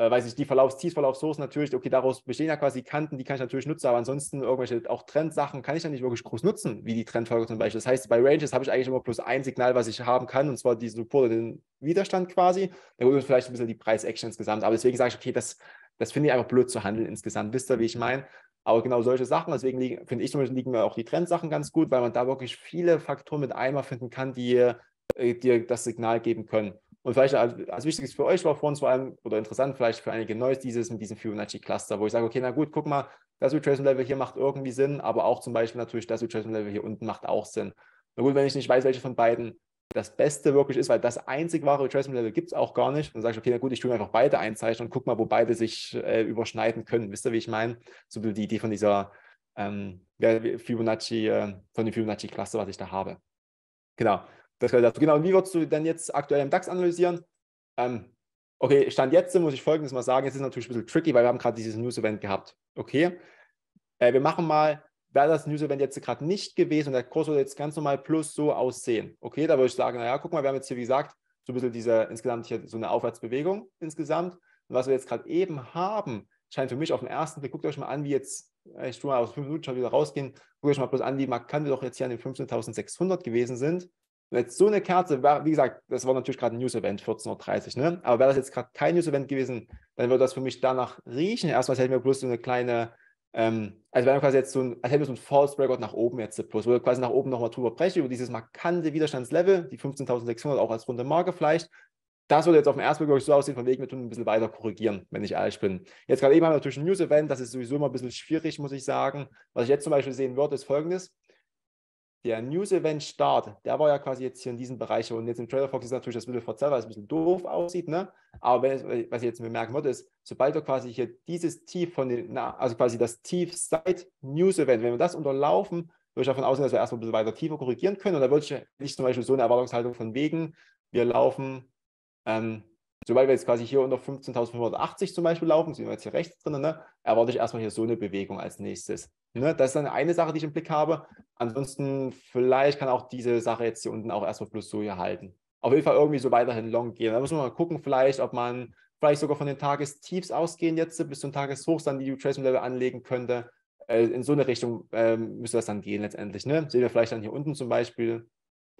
äh, weiß ich, die Verlaufs, Zielverlaufssoßen natürlich, okay, daraus bestehen ja quasi Kanten, die kann ich natürlich nutzen, aber ansonsten irgendwelche auch Trendsachen kann ich dann nicht wirklich groß nutzen, wie die Trendfolge zum Beispiel. Das heißt, bei Ranges habe ich eigentlich immer plus ein Signal, was ich haben kann, und zwar diesen Support oder den Widerstand quasi. Da gut vielleicht ein bisschen die Preis-Action insgesamt, aber deswegen sage ich, okay, das, das finde ich einfach blöd zu handeln insgesamt. Wisst ihr, wie ich meine? Aber genau solche Sachen, deswegen finde ich zum Beispiel liegen mir auch die Trendsachen ganz gut, weil man da wirklich viele Faktoren mit einmal finden kann, die äh, dir das Signal geben können. Und vielleicht als, als wichtiges für euch war vor uns vor allem, oder interessant vielleicht für einige Neues, dieses mit diesem Fibonacci-Cluster, wo ich sage, okay, na gut, guck mal, das Retracement-Level hier macht irgendwie Sinn, aber auch zum Beispiel natürlich das Retracement-Level hier unten macht auch Sinn. Na gut, wenn ich nicht weiß, welche von beiden das Beste wirklich ist, weil das einzig wahre Retracement-Level gibt es auch gar nicht. dann sage ich, okay, na gut, ich tue mir einfach beide einzeichnen und guck mal, wo beide sich äh, überschneiden können. Wisst ihr, wie ich meine? So die Idee von dieser ähm, Fibonacci, äh, von dem Fibonacci-Cluster, was ich da habe. Genau. Das gehört dazu. Genau, wie würdest du denn jetzt aktuell im DAX analysieren? Ähm, okay, Stand jetzt muss ich folgendes mal sagen. Es ist natürlich ein bisschen tricky, weil wir haben gerade dieses News-Event gehabt. Okay, äh, wir machen mal, wäre das News-Event jetzt gerade nicht gewesen und der Kurs würde jetzt ganz normal plus so aussehen. Okay, da würde ich sagen, naja, guck mal, wir haben jetzt hier, wie gesagt, so ein bisschen diese insgesamt hier so eine Aufwärtsbewegung insgesamt. Und was wir jetzt gerade eben haben, scheint für mich auf den ersten Blick, guckt euch mal an, wie jetzt, äh, ich tue mal aus fünf Minuten schon wieder rausgehen, guckt euch mal bloß an, wie markant wir doch jetzt hier an den 15.600 gewesen sind. Und jetzt so eine Kerze, wie gesagt, das war natürlich gerade ein News-Event, 14.30 Uhr, ne? aber wäre das jetzt gerade kein News-Event gewesen, dann würde das für mich danach riechen. Erstmal hätten wir bloß so eine kleine, ähm, also wäre quasi jetzt so ein, als hätten wir so ein False record nach oben jetzt plus, wo wir quasi nach oben nochmal drüber brechen, über dieses markante Widerstandslevel, die 15.600 auch als runde Marke vielleicht. Das würde jetzt auf dem ersten Blick wirklich so aussehen, von wegen, wir tun ein bisschen weiter korrigieren, wenn ich ehrlich bin. Jetzt gerade eben haben wir natürlich ein News-Event, das ist sowieso immer ein bisschen schwierig, muss ich sagen. Was ich jetzt zum Beispiel sehen würde, ist folgendes der News Event Start, der war ja quasi jetzt hier in diesem Bereich und jetzt im Trailer Fox ist natürlich das Video Verzerrt, weil es ein bisschen doof aussieht, ne? Aber wenn, was ich jetzt bemerken würde, ist, sobald ihr quasi hier dieses Tief von den, na, also quasi das Tief seit News Event, wenn wir das unterlaufen, würde ich davon ausgehen, dass wir erstmal ein bisschen weiter tiefer korrigieren können und da würde ich nicht zum Beispiel so eine Erwartungshaltung von wegen, wir laufen ähm, Sobald wir jetzt quasi hier unter 15.580 zum Beispiel laufen, sind wir jetzt hier rechts drin, ne, erwarte ich erstmal hier so eine Bewegung als nächstes. Ne, das ist dann eine Sache, die ich im Blick habe. Ansonsten vielleicht kann auch diese Sache jetzt hier unten auch erstmal plus so hier halten. Auf jeden Fall irgendwie so weiterhin long gehen. Da muss man mal gucken vielleicht, ob man vielleicht sogar von den Tagestiefs ausgehen jetzt bis zum Tageshochs dann die Retracement Level anlegen könnte. Äh, in so eine Richtung ähm, müsste das dann gehen letztendlich. Ne? Sehen wir vielleicht dann hier unten zum Beispiel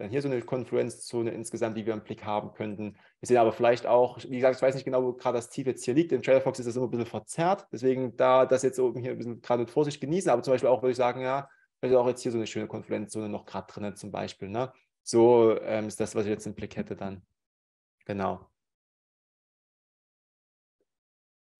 dann hier so eine Konfluenzzone insgesamt, die wir im Blick haben könnten. Wir sehen aber vielleicht auch, wie gesagt, ich weiß nicht genau, wo gerade das Tief jetzt hier liegt. Im Trailer Fox ist das immer ein bisschen verzerrt. Deswegen da das jetzt oben hier ein bisschen gerade mit Vorsicht genießen. Aber zum Beispiel auch würde ich sagen, ja, vielleicht auch jetzt hier so eine schöne Konfluenzzone noch gerade drin zum Beispiel. Ne? So ähm, ist das, was ich jetzt im Blick hätte dann. Genau.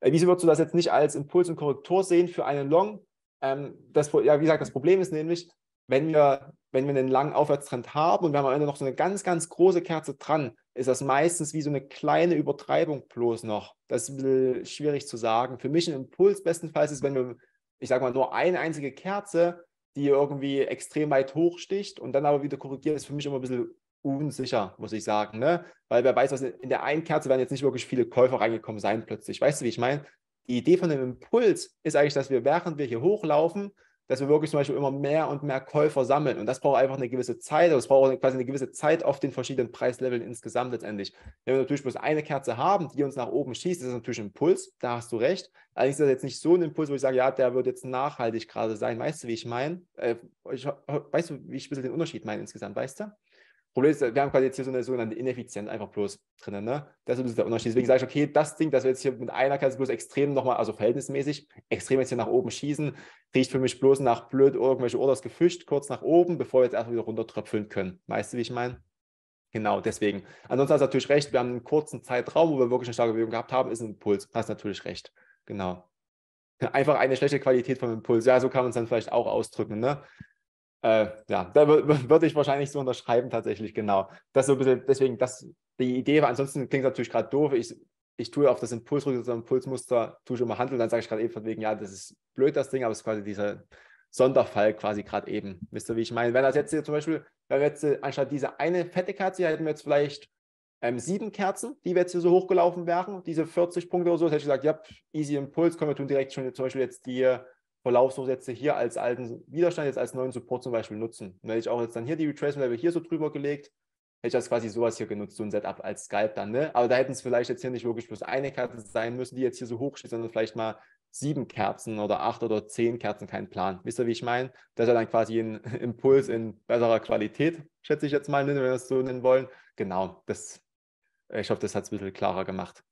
Äh, wieso würdest du das jetzt nicht als Impuls und Korrektur sehen für einen Long? Ähm, das, ja, wie gesagt, das Problem ist nämlich, wenn wir, wenn wir einen langen Aufwärtstrend haben und wir haben am Ende noch so eine ganz, ganz große Kerze dran, ist das meistens wie so eine kleine Übertreibung bloß noch. Das ist ein bisschen schwierig zu sagen. Für mich ein Impuls bestenfalls ist, wenn wir, ich sage mal, nur eine einzige Kerze, die irgendwie extrem weit hochsticht und dann aber wieder korrigiert, ist für mich immer ein bisschen unsicher, muss ich sagen. Ne? Weil wer weiß, was in der einen Kerze werden jetzt nicht wirklich viele Käufer reingekommen sein plötzlich. Weißt du, wie ich meine? Die Idee von dem Impuls ist eigentlich, dass wir, während wir hier hochlaufen, dass wir wirklich zum Beispiel immer mehr und mehr Käufer sammeln. Und das braucht einfach eine gewisse Zeit. Das braucht quasi eine gewisse Zeit auf den verschiedenen Preisleveln insgesamt letztendlich. Wenn wir natürlich bloß eine Kerze haben, die uns nach oben schießt, ist das natürlich ein Impuls. Da hast du recht. Allerdings ist das jetzt nicht so ein Impuls, wo ich sage, ja, der wird jetzt nachhaltig gerade sein. Weißt du, wie ich meine? Äh, weißt du, wie ich ein bisschen den Unterschied meine insgesamt? Weißt du? Problem ist, wir haben quasi jetzt hier so eine sogenannte Ineffizienz einfach bloß drinnen. Ne? Das ist der Unterschied. Deswegen sage ich, okay, das Ding, das wir jetzt hier mit einer Kasse bloß extrem nochmal, also verhältnismäßig, extrem jetzt hier nach oben schießen, riecht für mich bloß nach blöd irgendwelche Orders gefischt, kurz nach oben, bevor wir jetzt erstmal wieder runtertröpfeln können. Weißt du, wie ich meine? Genau, deswegen. Ansonsten hast du natürlich recht, wir haben einen kurzen Zeitraum, wo wir wirklich eine starke Bewegung gehabt haben, ist ein Impuls. Hast natürlich recht. Genau. Einfach eine schlechte Qualität vom Impuls. Ja, so kann man es dann vielleicht auch ausdrücken. Ne? Äh, ja, da würde ich wahrscheinlich so unterschreiben tatsächlich, genau. Das so ein bisschen, deswegen, das, die Idee war, ansonsten klingt es natürlich gerade doof, ich, ich tue auf das Impulsrücken, das Impulsmuster, tue ich immer handeln, dann sage ich gerade eben von wegen, ja, das ist blöd, das Ding, aber es ist quasi dieser Sonderfall quasi gerade eben. Wisst ihr, wie ich meine? Wenn das jetzt hier zum Beispiel, wenn wir jetzt äh, anstatt diese eine fette Kerze, hätten wir jetzt vielleicht ähm, sieben Kerzen, die wir jetzt hier so hochgelaufen wären, diese 40 Punkte oder so, hätte ich gesagt, ja, easy Impuls, können wir tun direkt schon zum Beispiel jetzt die Verlaufsumsätze hier als alten Widerstand, jetzt als neuen Support zum Beispiel nutzen. Und hätte ich auch jetzt dann hier die Retracement-Level hier so drüber gelegt, hätte ich das quasi sowas hier genutzt, so ein Setup als Skype dann. Ne? Aber da hätten es vielleicht jetzt hier nicht wirklich bloß eine Kerze sein müssen, die jetzt hier so hoch steht, sondern vielleicht mal sieben Kerzen oder acht oder zehn Kerzen, kein Plan. Wisst ihr, wie ich meine? Das ist ja dann quasi ein *laughs* Impuls in besserer Qualität, schätze ich jetzt mal, wenn wir das so nennen wollen. Genau, das, äh, ich hoffe, das hat es ein bisschen klarer gemacht.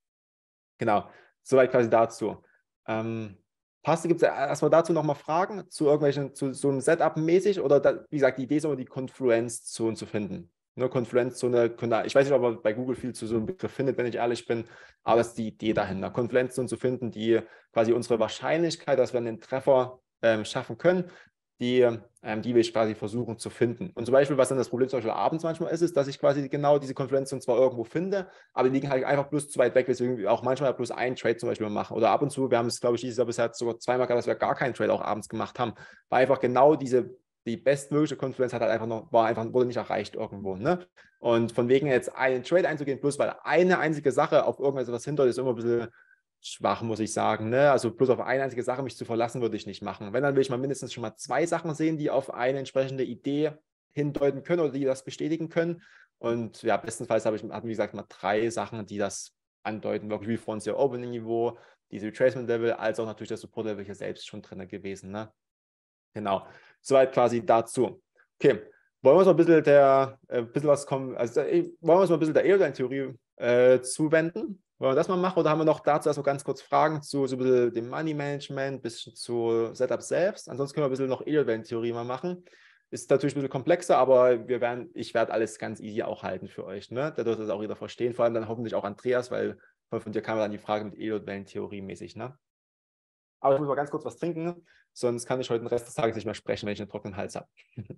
Genau, soweit quasi dazu. Ähm, Passt, gibt es erstmal dazu nochmal Fragen zu irgendwelchen, zu so einem Setup mäßig oder da, wie gesagt, die Idee ist immer die Konfluenzzone zu finden. Ne, confluence ich weiß nicht, ob man bei Google viel zu so einem Begriff findet, wenn ich ehrlich bin, aber es ist die Idee dahinter. Konfluenzzone zu finden, die quasi unsere Wahrscheinlichkeit, dass wir einen Treffer ähm, schaffen können, die, ähm, die wir quasi versuchen zu finden. Und zum Beispiel, was dann das Problem zum Beispiel abends manchmal ist, ist, dass ich quasi genau diese Konferenzen zwar irgendwo finde, aber die liegen halt einfach bloß zu weit weg, weswegen wir auch manchmal bloß einen Trade zum Beispiel machen. Oder ab und zu, wir haben es, glaube ich, dieses Jahr bisher sogar zweimal gehabt, dass wir gar keinen Trade auch abends gemacht haben, weil einfach genau diese die bestmögliche Konferenz hat halt einfach noch, war einfach, wurde nicht erreicht irgendwo. Ne? Und von wegen jetzt einen Trade einzugehen, bloß weil eine einzige Sache auf irgendwas hindert, ist immer ein bisschen schwach, muss ich sagen. Ne? Also bloß auf eine einzige Sache mich zu verlassen, würde ich nicht machen. Wenn, dann will ich mal mindestens schon mal zwei Sachen sehen, die auf eine entsprechende Idee hindeuten können oder die das bestätigen können. Und ja, bestenfalls habe ich, hab, wie gesagt, mal drei Sachen, die das andeuten, wirklich wie vorhin sehr Opening-Niveau, diese Retracement-Level, als auch natürlich das Support-Level hier selbst schon drin gewesen. Ne? Genau. Soweit quasi dazu. Okay. Wollen wir uns mal ein bisschen der, äh, bisschen was kommen, also äh, wollen wir uns mal ein bisschen der Aerodynamik-Theorie äh, zuwenden? Wollen wir das mal machen oder haben wir noch dazu erstmal ganz kurz Fragen zu so ein bisschen dem Money Management, ein bisschen zu Setup selbst? Ansonsten können wir ein bisschen noch Edelwellen-Theorie mal machen. Ist natürlich ein bisschen komplexer, aber wir werden, ich werde alles ganz easy auch halten für euch. Ne? Da dürfte das auch jeder verstehen, vor allem dann hoffentlich auch Andreas, weil von dir kam dann die Frage mit Edelwellen-Theorie mäßig. Ne? Aber ich muss mal ganz kurz was trinken, sonst kann ich heute den Rest des Tages nicht mehr sprechen, wenn ich einen trockenen Hals habe. *laughs*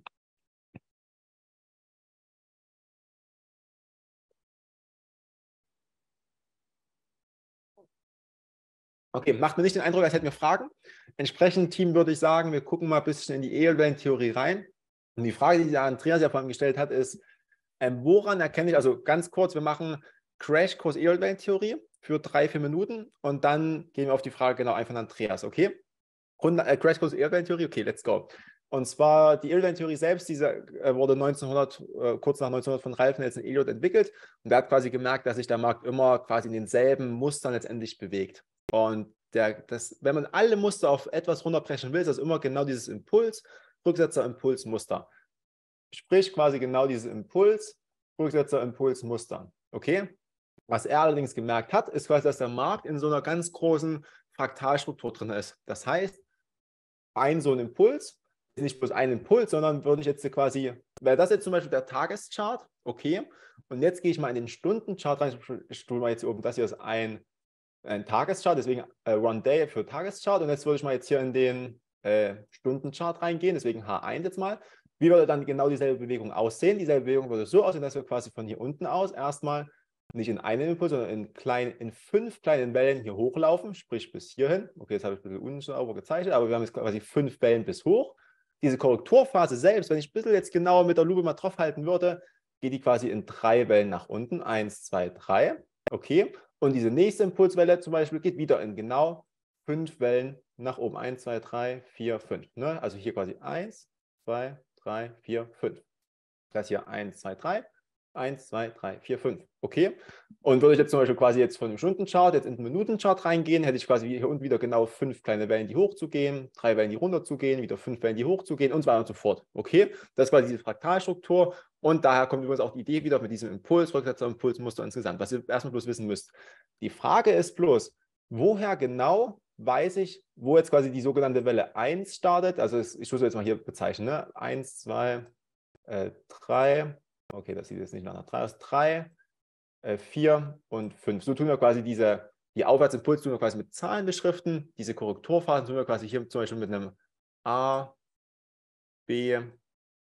Okay, macht mir nicht den Eindruck, als hätten wir Fragen. Entsprechend, Team, würde ich sagen, wir gucken mal ein bisschen in die e theorie rein. Und die Frage, die der Andreas ja vorhin gestellt hat, ist, ähm, woran erkenne ich, also ganz kurz, wir machen Crash-Kurs event theorie für drei, vier Minuten und dann gehen wir auf die Frage genau einfach an Andreas, okay? Grund, äh, Crashkurs E-Event-Theorie, okay, let's go. Und zwar die Irland-Theorie selbst, diese äh, wurde 1900, äh, kurz nach 1900 von Ralph Nelson Elliot entwickelt. Und der hat quasi gemerkt, dass sich der Markt immer quasi in denselben Mustern letztendlich bewegt. Und der, das, wenn man alle Muster auf etwas runterbrechen will, ist das immer genau dieses Impuls, Rücksetzer, Impuls, Muster. Sprich quasi genau dieses Impuls, Rücksetzer, Impuls, Muster. Okay? Was er allerdings gemerkt hat, ist quasi, dass der Markt in so einer ganz großen Fraktalstruktur drin ist. Das heißt, ein so ein Impuls, ist nicht bloß ein Impuls, sondern würde ich jetzt quasi, wäre das jetzt zum Beispiel der Tageschart, okay, und jetzt gehe ich mal in den Stundenchart rein, ich tue mal jetzt oben, das hier ist ein ein Tageschart, deswegen äh, One Day für Tageschart. Und jetzt würde ich mal jetzt hier in den äh, Stundenchart reingehen, deswegen H1 jetzt mal. Wie würde dann genau dieselbe Bewegung aussehen? Dieselbe Bewegung würde so aussehen, dass wir quasi von hier unten aus erstmal nicht in einem Impuls, sondern in, klein, in fünf kleinen Wellen hier hochlaufen, sprich bis hierhin. Okay, jetzt habe ich ein bisschen unsauber gezeichnet, aber wir haben jetzt quasi fünf Wellen bis hoch. Diese Korrekturphase selbst, wenn ich ein bisschen jetzt genauer mit der Lupe mal drauf halten würde, geht die quasi in drei Wellen nach unten. Eins, zwei, drei. Okay, und diese nächste Impulswelle zum Beispiel geht wieder in genau fünf Wellen nach oben. 1, 2, 3, 4, 5. Also hier quasi 1, 2, 3, 4, 5. Das hier 1, 2, 3 1, 2, 3, 4, 5. Okay. Und würde ich jetzt zum Beispiel quasi jetzt von dem Stundenchart jetzt in den Minutenchart reingehen, hätte ich quasi hier unten wieder genau fünf kleine Wellen, die hochzugehen, drei Wellen, die runterzugehen, wieder fünf Wellen, die hochzugehen und so weiter und so fort. Okay. Das war diese Fraktalstruktur. Und daher kommt übrigens auch die Idee wieder mit diesem Impuls, rückwärtser Impulsmuster insgesamt, was ihr erstmal bloß wissen müsst. Die Frage ist bloß, woher genau weiß ich, wo jetzt quasi die sogenannte Welle 1 startet. Also ich muss jetzt mal hier bezeichnen. Ne? 1, 2, 3, Okay, das sieht jetzt nicht nach einer 3 aus. 3, 4 und 5. So tun wir quasi diese, die Aufwärtsimpulse tun wir quasi mit Zahlen beschriften. Diese Korrekturphasen tun wir quasi hier zum Beispiel mit einem A, B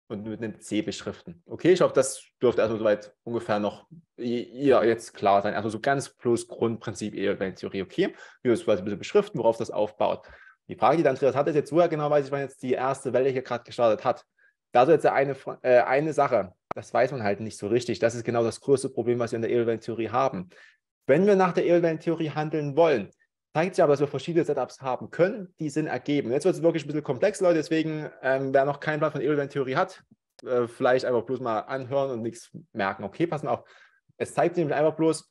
und mit einem C beschriften. Okay, ich hoffe, das dürfte also soweit ungefähr noch ihr jetzt klar sein. Also so ganz bloß Grundprinzip eher bei der Theorie. Okay, wir müssen quasi ein bisschen beschriften, worauf das aufbaut. Die Frage, die dann Andreas hat, ist jetzt, woher genau weiß ich, wann jetzt die erste Welle hier gerade gestartet hat? Da ist jetzt eine, äh, eine Sache, das weiß man halt nicht so richtig. Das ist genau das größte Problem, was wir in der Edelwellentheorie haben. Wenn wir nach der Edelwellentheorie handeln wollen, zeigt sich aber, dass wir verschiedene Setups haben können, die Sinn ergeben. Jetzt wird es wirklich ein bisschen komplex, Leute, deswegen, ähm, wer noch keinen Plan von Edelwellentheorie hat, äh, vielleicht einfach bloß mal anhören und nichts merken. Okay, passen auf. Es zeigt nämlich einfach bloß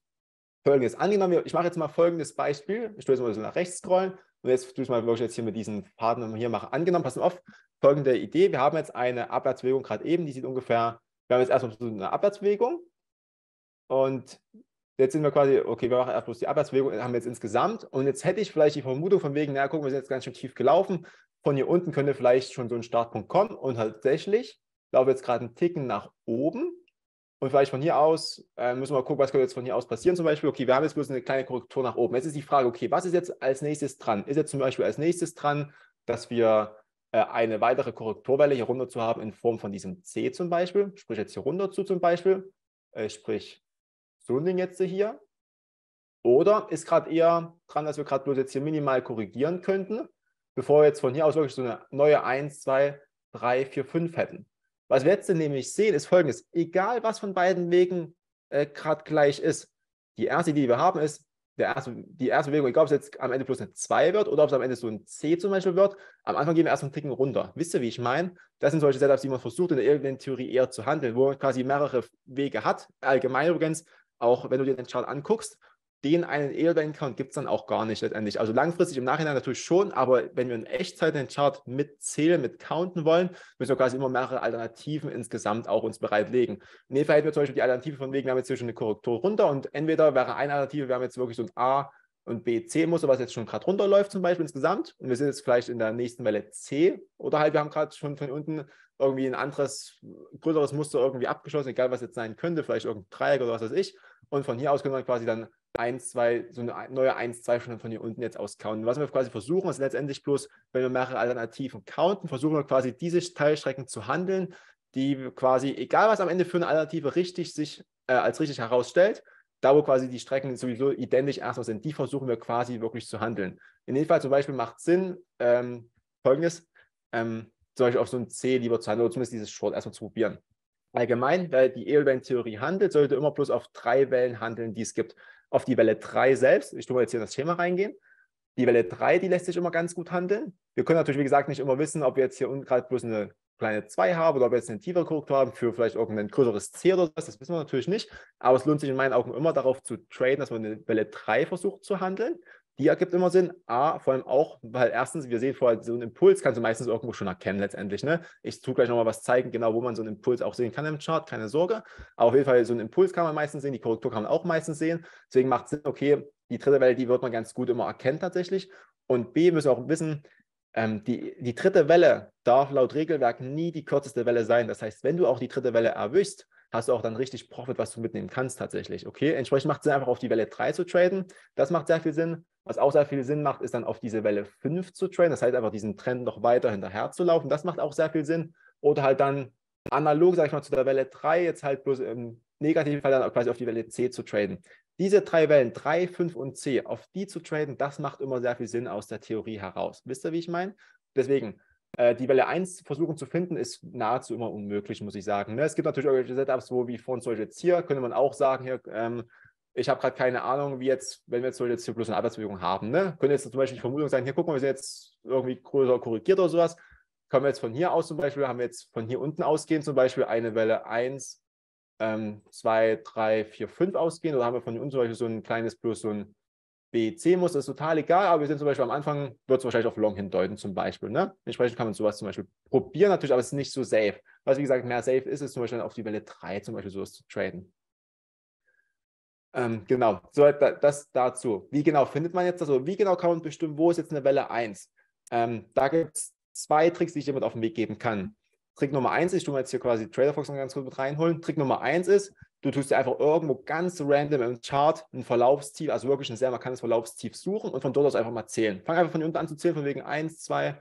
folgendes. Angenommen, ich mache jetzt mal folgendes Beispiel. Ich tue jetzt mal ein bisschen nach rechts scrollen und jetzt tue ich mal wirklich jetzt hier mit diesen Faden hier machen. Angenommen, pass mal auf, folgende Idee. Wir haben jetzt eine Abwärtsbewegung gerade eben, die sieht ungefähr, wir haben jetzt erstmal so eine Abwärtsbewegung und jetzt sind wir quasi, okay, wir machen erst bloß die Abwärtsbewegung, haben wir jetzt insgesamt und jetzt hätte ich vielleicht die Vermutung von wegen, naja, gucken, wir sind jetzt ganz schön tief gelaufen, von hier unten könnte vielleicht schon so ein Startpunkt kommen und tatsächlich laufe jetzt gerade einen Ticken nach oben und vielleicht von hier aus äh, müssen wir mal gucken, was könnte jetzt von hier aus passieren. Zum Beispiel, okay, wir haben jetzt bloß eine kleine Korrektur nach oben. Jetzt ist die Frage, okay, was ist jetzt als nächstes dran? Ist jetzt zum Beispiel als nächstes dran, dass wir äh, eine weitere Korrekturwelle hier runter zu haben in Form von diesem C zum Beispiel, sprich jetzt hier runter zu zum Beispiel, äh, sprich so ein Ding jetzt hier. Oder ist gerade eher dran, dass wir gerade bloß jetzt hier minimal korrigieren könnten, bevor wir jetzt von hier aus wirklich so eine neue 1, 2, 3, 4, 5 hätten. Was wir jetzt nämlich sehen, ist folgendes. Egal, was von beiden Wegen äh, gerade gleich ist, die erste Idee, die wir haben, ist, erste, die erste Bewegung, egal ob es jetzt am Ende plus eine 2 wird oder ob es am Ende so ein C zum Beispiel wird, am Anfang gehen wir erstmal einen Ticken runter. Wisst ihr, wie ich meine? Das sind solche Setups, die man versucht, in der theorie eher zu handeln, wo man quasi mehrere Wege hat. Allgemein übrigens, auch wenn du dir den Chart anguckst, den einen Edelman-Count gibt es dann auch gar nicht letztendlich. Also langfristig im Nachhinein natürlich schon, aber wenn wir in Echtzeit den Chart mitzählen, mit counten wollen, müssen wir quasi immer mehrere Alternativen insgesamt auch uns bereitlegen. In dem Fall hätten wir zum Beispiel die Alternative von wegen, wir haben jetzt hier schon eine Korrektur runter und entweder wäre eine Alternative, wir haben jetzt wirklich so ein A- und B, C-Muster, was jetzt schon gerade runterläuft zum Beispiel insgesamt und wir sind jetzt vielleicht in der nächsten Welle C oder halt wir haben gerade schon von unten irgendwie ein anderes, größeres Muster irgendwie abgeschlossen, egal was jetzt sein könnte, vielleicht irgendein Dreieck oder was weiß ich und von hier aus können wir quasi dann 1, 2, so eine neue 1, 2 schon von hier unten jetzt aus Was wir quasi versuchen, ist letztendlich bloß, wenn wir mehrere Alternativen counten, versuchen wir quasi diese Teilstrecken zu handeln, die quasi, egal was am Ende für eine Alternative richtig sich äh, als richtig herausstellt, da wo quasi die Strecken sowieso identisch erstmal sind, die versuchen wir quasi wirklich zu handeln. In dem Fall zum Beispiel macht Sinn, ähm, folgendes, ähm, zum Beispiel auf so ein C lieber zu handeln oder zumindest dieses Short erstmal zu probieren. Allgemein, weil die Eolwellen-Theorie handelt, sollte immer bloß auf drei Wellen handeln, die es gibt auf die Welle 3 selbst. Ich tue mal jetzt hier in das Thema reingehen. Die Welle 3, die lässt sich immer ganz gut handeln. Wir können natürlich, wie gesagt, nicht immer wissen, ob wir jetzt hier unten gerade bloß eine kleine 2 haben oder ob wir jetzt eine tiefere Korrektur haben für vielleicht irgendein größeres C oder was. Das wissen wir natürlich nicht. Aber es lohnt sich in meinen Augen immer darauf zu traden, dass man eine Welle 3 versucht zu handeln die ergibt immer Sinn. A, vor allem auch, weil erstens, wir sehen vorher so einen Impuls, kannst du meistens irgendwo schon erkennen letztendlich. Ne? Ich tue gleich nochmal was zeigen, genau wo man so einen Impuls auch sehen kann im Chart, keine Sorge. Aber auf jeden Fall, so einen Impuls kann man meistens sehen, die Korrektur kann man auch meistens sehen. Deswegen macht es Sinn, okay, die dritte Welle, die wird man ganz gut immer erkennen tatsächlich. Und B, müssen wir auch wissen, ähm, die, die dritte Welle darf laut Regelwerk nie die kürzeste Welle sein. Das heißt, wenn du auch die dritte Welle erwischst, hast du auch dann richtig Profit, was du mitnehmen kannst tatsächlich. Okay, entsprechend macht es Sinn, einfach auf die Welle 3 zu traden. Das macht sehr viel Sinn. Was auch sehr viel Sinn macht, ist dann auf diese Welle 5 zu traden. Das heißt einfach diesen Trend noch weiter hinterher zu laufen. Das macht auch sehr viel Sinn. Oder halt dann analog, sag ich mal, zu der Welle 3, jetzt halt bloß im negativen Fall dann quasi auf die Welle C zu traden. Diese drei Wellen, 3, 5 und C, auf die zu traden, das macht immer sehr viel Sinn aus der Theorie heraus. Wisst ihr, wie ich meine? Deswegen, äh, die Welle 1 versuchen zu finden, ist nahezu immer unmöglich, muss ich sagen. Ne? Es gibt natürlich irgendwelche Setups, wo wie vorhin zum Beispiel jetzt hier, könnte man auch sagen, hier, ähm, ich habe gerade keine Ahnung, wie jetzt, wenn wir jetzt hier bloß eine Arbeitsbewegung haben, ne? könnte jetzt zum Beispiel die Vermutung sein, hier gucken wir, wir sind jetzt irgendwie größer korrigiert oder sowas. Können wir jetzt von hier aus zum Beispiel, haben wir jetzt von hier unten ausgehen, zum Beispiel eine Welle 1, 2, 3, 4, 5 ausgehen oder haben wir von hier unten zum Beispiel so ein kleines plus so ein BC muss, ist total egal, aber wir sind zum Beispiel am Anfang, wird es wahrscheinlich auf Long hindeuten zum Beispiel. Ne? Entsprechend kann man sowas zum Beispiel probieren natürlich, aber es ist nicht so safe. Was wie gesagt mehr safe ist, ist zum Beispiel auf die Welle 3 zum Beispiel sowas zu traden. Ähm, genau, so, das dazu. Wie genau findet man jetzt das? Also wie genau kann man bestimmen, wo ist jetzt eine Welle 1? Ähm, da gibt es zwei Tricks, die ich jemand auf den Weg geben kann. Trick Nummer eins, ich tue mir jetzt hier quasi Trader Fox noch ganz kurz mit reinholen. Trick Nummer 1 ist, Du tust dir einfach irgendwo ganz random im Chart ein Verlaufstief, also wirklich ein sehr markantes Verlaufstief suchen und von dort aus einfach mal zählen. Fang einfach von unten an zu zählen, von wegen 1, 2,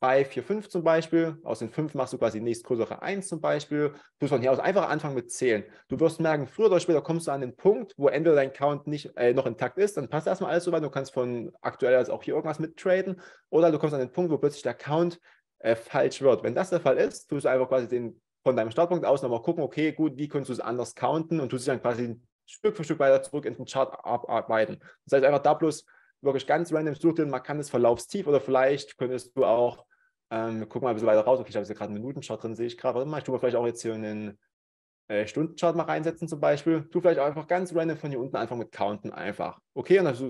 3, 4, 5 zum Beispiel. Aus den 5 machst du quasi die nächstgrößere 1 zum Beispiel. Du musst von hier aus einfach anfangen mit Zählen. Du wirst merken, früher oder später kommst du an den Punkt, wo entweder dein Count nicht, äh, noch intakt ist, dann passt erstmal alles so weit. Du kannst von aktuell als auch hier irgendwas mittraden. Oder du kommst an den Punkt, wo plötzlich der Count äh, falsch wird. Wenn das der Fall ist, tust du einfach quasi den von deinem Startpunkt aus nochmal gucken, okay, gut, wie kannst du es anders counten und du sie dann quasi Stück für Stück weiter zurück in den Chart abarbeiten. Das heißt einfach da bloß wirklich ganz random such dir ein markantes Verlaufstief oder vielleicht könntest du auch, ähm, guck mal ein bisschen weiter raus, okay, ich habe jetzt gerade einen Minutenchart drin, sehe ich gerade, warte mal, ich tue mal vielleicht auch jetzt hier einen äh, Stundenchart mal reinsetzen zum Beispiel. Tu vielleicht auch einfach ganz random von hier unten einfach mit Counten einfach. Okay, und dann hast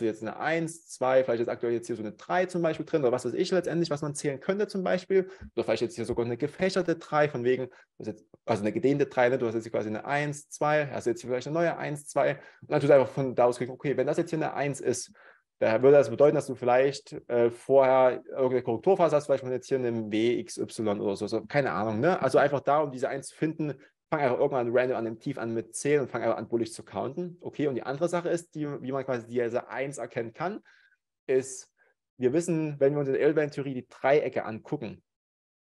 du jetzt eine 1, 2, vielleicht ist aktuell jetzt hier so eine 3 zum Beispiel drin oder was weiß ich letztendlich, was man zählen könnte zum Beispiel. Oder vielleicht jetzt hier sogar eine gefächerte 3 von wegen, also eine gedehnte 3, ne? du hast jetzt hier quasi eine 1, 2, hast jetzt hier vielleicht eine neue 1, 2. Und dann tust du einfach von da aus gucken, okay, wenn das jetzt hier eine 1 ist, Daher würde das bedeuten, dass du vielleicht äh, vorher irgendeine Korrekturphase hast, vielleicht mal jetzt hier in einen WXY oder so, so, keine Ahnung. Ne? Also einfach da, um diese 1 zu finden, fange einfach irgendwann random an dem Tief an mit 10 und fange einfach an bullig zu counten. Okay, und die andere Sache ist, die, wie man quasi diese 1 erkennen kann, ist, wir wissen, wenn wir uns in der Irrwellen-Theorie die Dreiecke angucken,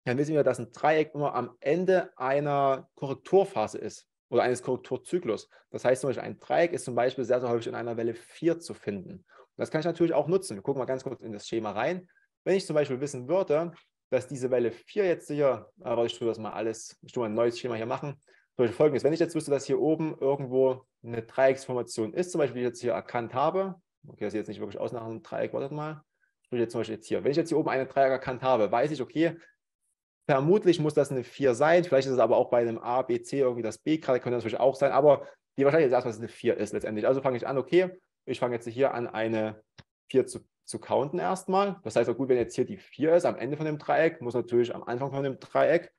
dann wissen wir, dass ein Dreieck immer am Ende einer Korrekturphase ist oder eines Korrekturzyklus. Das heißt zum Beispiel, ein Dreieck ist zum Beispiel sehr, sehr häufig in einer Welle 4 zu finden. Und das kann ich natürlich auch nutzen. Wir gucken mal ganz kurz in das Schema rein. Wenn ich zum Beispiel wissen würde, dass diese Welle 4 jetzt sicher, aber ich tue das mal alles, ich tue mal ein neues Schema hier machen. Zum Beispiel folgendes, wenn ich jetzt wüsste, dass hier oben irgendwo eine Dreiecksformation ist, zum Beispiel, wie ich jetzt hier erkannt habe, okay, das sieht jetzt nicht wirklich aus nach einem Dreieck, wartet mal, ich jetzt zum Beispiel jetzt hier, wenn ich jetzt hier oben eine Dreieck erkannt habe, weiß ich, okay, vermutlich muss das eine 4 sein, vielleicht ist es aber auch bei einem A, B, C irgendwie das B gerade, könnte das natürlich auch sein, aber die Wahrscheinlichkeit ist erstmal, dass es eine 4 ist letztendlich. Also fange ich an, okay, ich fange jetzt hier an, eine 4 zu zu counten erstmal. Das heißt auch gut, wenn jetzt hier die 4 ist am Ende von dem Dreieck, muss natürlich am Anfang von dem Dreieck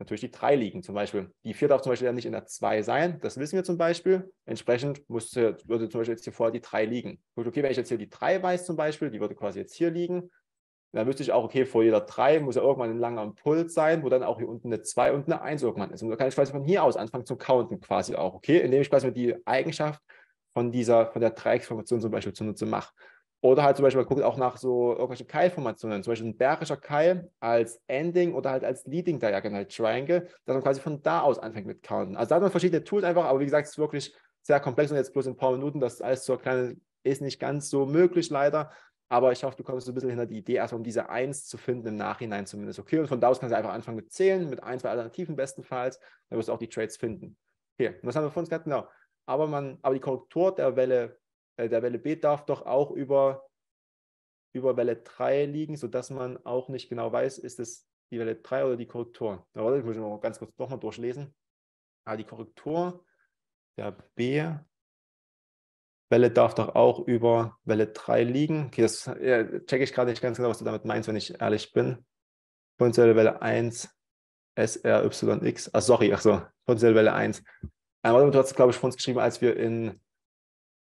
natürlich die 3 liegen zum Beispiel. Die 4 darf zum Beispiel ja nicht in der 2 sein, das wissen wir zum Beispiel. Entsprechend muss, würde zum Beispiel jetzt hier vorher die 3 liegen. Gut, okay, wenn ich jetzt hier die 3 weiß zum Beispiel, die würde quasi jetzt hier liegen, dann wüsste ich auch, okay, vor jeder 3 muss ja irgendwann ein langer Impuls sein, wo dann auch hier unten eine 2 und eine 1 irgendwann ist. Und dann kann ich quasi von hier aus anfangen zu counten quasi auch, okay, indem ich quasi die Eigenschaft von dieser, von der Dreiecksformation zum Beispiel zunutze mache. Oder halt zum Beispiel, man guckt auch nach so irgendwelchen Keilformationen, zum Beispiel ein bergischer Keil als Ending oder halt als Leading Diagonal Triangle, dass man quasi von da aus anfängt mit Counten. Also da hat man verschiedene Tools einfach, aber wie gesagt, es ist wirklich sehr komplex und jetzt bloß in ein paar Minuten, das alles zu erklären, ist nicht ganz so möglich leider. Aber ich hoffe, du kommst so ein bisschen hinter die Idee, erstmal um diese Eins zu finden, im Nachhinein zumindest. Okay, und von da aus kannst du einfach anfangen mit Zählen, mit ein, zwei Alternativen bestenfalls, dann wirst du auch die Trades finden. Hier, okay. und das haben wir von uns gehabt, genau. Aber, man, aber die Korrektur der Welle äh, der Welle B darf doch auch über, über Welle 3 liegen, sodass man auch nicht genau weiß, ist es die Welle 3 oder die Korrektur. Na, warte, ich muss noch ganz kurz nochmal durchlesen. Ah, die Korrektur der B. Welle darf doch auch über Welle 3 liegen. Okay, das ja, checke ich gerade nicht ganz genau, was du damit meinst, wenn ich ehrlich bin. Potenzielle Welle 1, SRYX. Ach, sorry, ach so, potenzielle Welle 1. Ähm, warte, du hast, glaube ich, von uns geschrieben, als wir in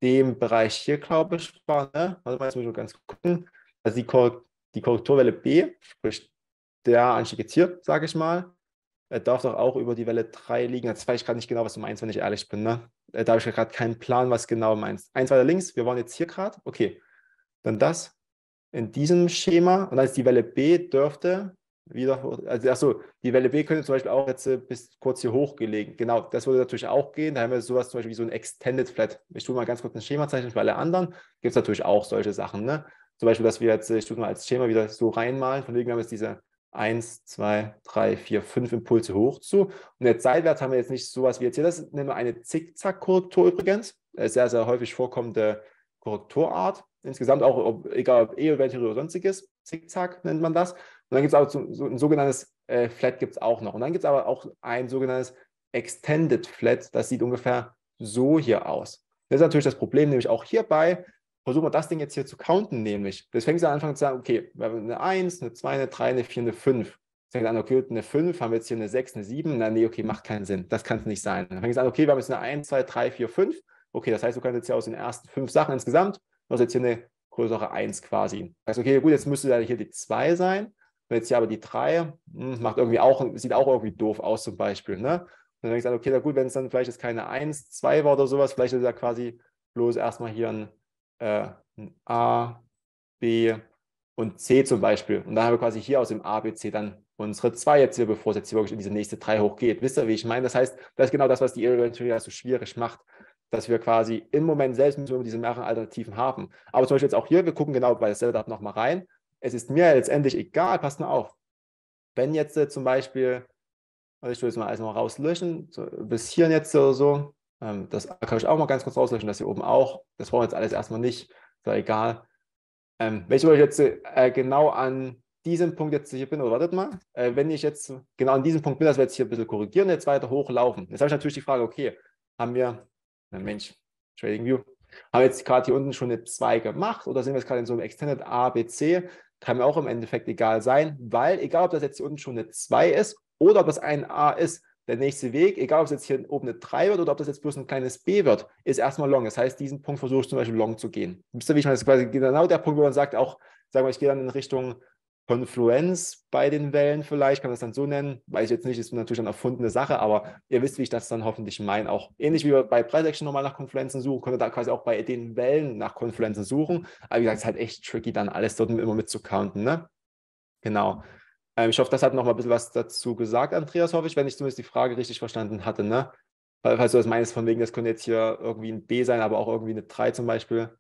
dem Bereich hier, glaube ich, war, ne? Warte mal, jetzt muss ich mal ganz gucken. Also die, Korrekt die Korrekturwelle B, sprich der Anstieg jetzt hier, sage ich mal, er äh, darf doch auch über die Welle 3 liegen. Jetzt weiß ich gerade nicht genau, was du meinst, wenn ich ehrlich bin. Ne? Äh, da habe ich ja gerade keinen Plan, was genau meinst. Eins weiter links, wir waren jetzt hier gerade. Okay, dann das in diesem Schema. Und dann ist die Welle B dürfte wieder, also achso, die Welle B könnte zum Beispiel auch jetzt äh, bis kurz hier hochgelegen. Genau, das würde natürlich auch gehen. Da haben wir sowas zum Beispiel wie so ein Extended Flat. Ich tue mal ganz kurz ein Schema zeichnen für alle anderen. Gibt es natürlich auch solche Sachen. Ne? Zum Beispiel, dass wir jetzt, äh, ich tue mal als Schema wieder so reinmalen. Von wegen, haben wir jetzt diese 1, 2, 3, 4, 5 Impulse hoch zu. Und jetzt seitwärts haben wir jetzt nicht sowas wie jetzt hier. Das nennen wir eine Zickzack-Korrektur übrigens. Sehr, sehr häufig vorkommende Korrekturart. Insgesamt auch, ob, egal ob E oder Ventil oder sonstiges. Zickzack nennt man das. Und dann gibt es auch so, ein sogenanntes äh, Flat gibt es auch noch. Und dann gibt es aber auch ein sogenanntes Extended Flat. Das sieht ungefähr so hier aus. Das ist natürlich das Problem, nämlich auch hierbei, versuchen wir das Ding jetzt hier zu counten, nämlich. Das fängt an anfangen zu sagen, okay, wir haben eine 1, eine 2, eine 3, eine 4, eine 5. Es fängt an, okay, eine 5, haben wir jetzt hier eine 6, eine 7, na nee, okay, macht keinen Sinn, das kann es nicht sein. Dann fängt es an, okay, wir haben jetzt eine 1, 2, 3, 4, 5. Okay, das heißt, du kannst jetzt hier aus den ersten fünf Sachen insgesamt, du hast jetzt hier eine größere 1 quasi. Das heißt, okay, gut, jetzt müsste da hier die 2 sein, und jetzt hier aber die 3, hm, macht irgendwie auch, sieht auch irgendwie doof aus zum Beispiel. Ne? Und dann denkst du, halt, okay, na gut, wenn es dann vielleicht jetzt keine 1, 2 war oder sowas, vielleicht ist ja quasi bloß erstmal hier ein, äh, ein, A, B und C zum Beispiel. Und dann haben wir quasi hier aus dem A, B, C dann unsere 2 jetzt hier, bevor es jetzt hier wirklich in diese nächste 3 hochgeht. Wisst ihr, wie ich meine? Das heißt, das ist genau das, was die Irregularity so schwierig macht, dass wir quasi im Moment selbst müssen wir diese mehreren Alternativen haben. Aber zum Beispiel jetzt auch hier, wir gucken genau bei der Setup nochmal rein es ist mir letztendlich egal, passt mal auf. Wenn jetzt äh, zum Beispiel, also ich will jetzt mal alles noch rauslöschen, so, bis hier jetzt oder so ähm, das kann ich auch mal ganz kurz rauslöschen, das hier oben auch, das brauchen wir jetzt alles erstmal nicht, ist egal. Ähm, wenn ich euch jetzt äh, genau an diesem Punkt jetzt hier bin, oder wartet mal, äh, wenn ich jetzt genau an diesem Punkt bin, dass wir jetzt hier ein bisschen korrigieren, jetzt weiter hochlaufen. Jetzt habe ich natürlich die Frage, okay, haben wir, na Mensch, Trading View, haben wir jetzt gerade hier unten schon eine 2 gemacht oder sind wir jetzt gerade in so einem Extended ABC? kann mir auch im Endeffekt egal sein, weil egal, ob das jetzt hier unten schon eine 2 ist oder ob das ein A ist, der nächste Weg, egal ob es jetzt hier oben eine 3 wird oder ob das jetzt bloß ein kleines B wird, ist erstmal long. Das heißt, diesen Punkt versuche ich zum Beispiel long zu gehen. Wisst ihr, wie ich meine? Das ist quasi genau der Punkt, wo man sagt, auch, sagen wir, ich gehe dann in Richtung Konfluenz bei den Wellen vielleicht, kann man das dann so nennen, weiß ich jetzt nicht, ist natürlich eine erfundene Sache, aber ihr wisst, wie ich das dann hoffentlich meine, auch ähnlich wie bei Price Action nochmal nach Konfluenzen suchen, könnt ihr da quasi auch bei den Wellen nach Konfluenzen suchen, aber wie gesagt, es ist halt echt tricky, dann alles dort immer mit zu counten, ne? Genau. Ähm, ich hoffe, das hat nochmal ein bisschen was dazu gesagt, Andreas, hoffe ich, wenn ich zumindest die Frage richtig verstanden hatte, ne? Falls du das meinst, von wegen, das könnte jetzt hier irgendwie ein B sein, aber auch irgendwie eine 3 zum Beispiel.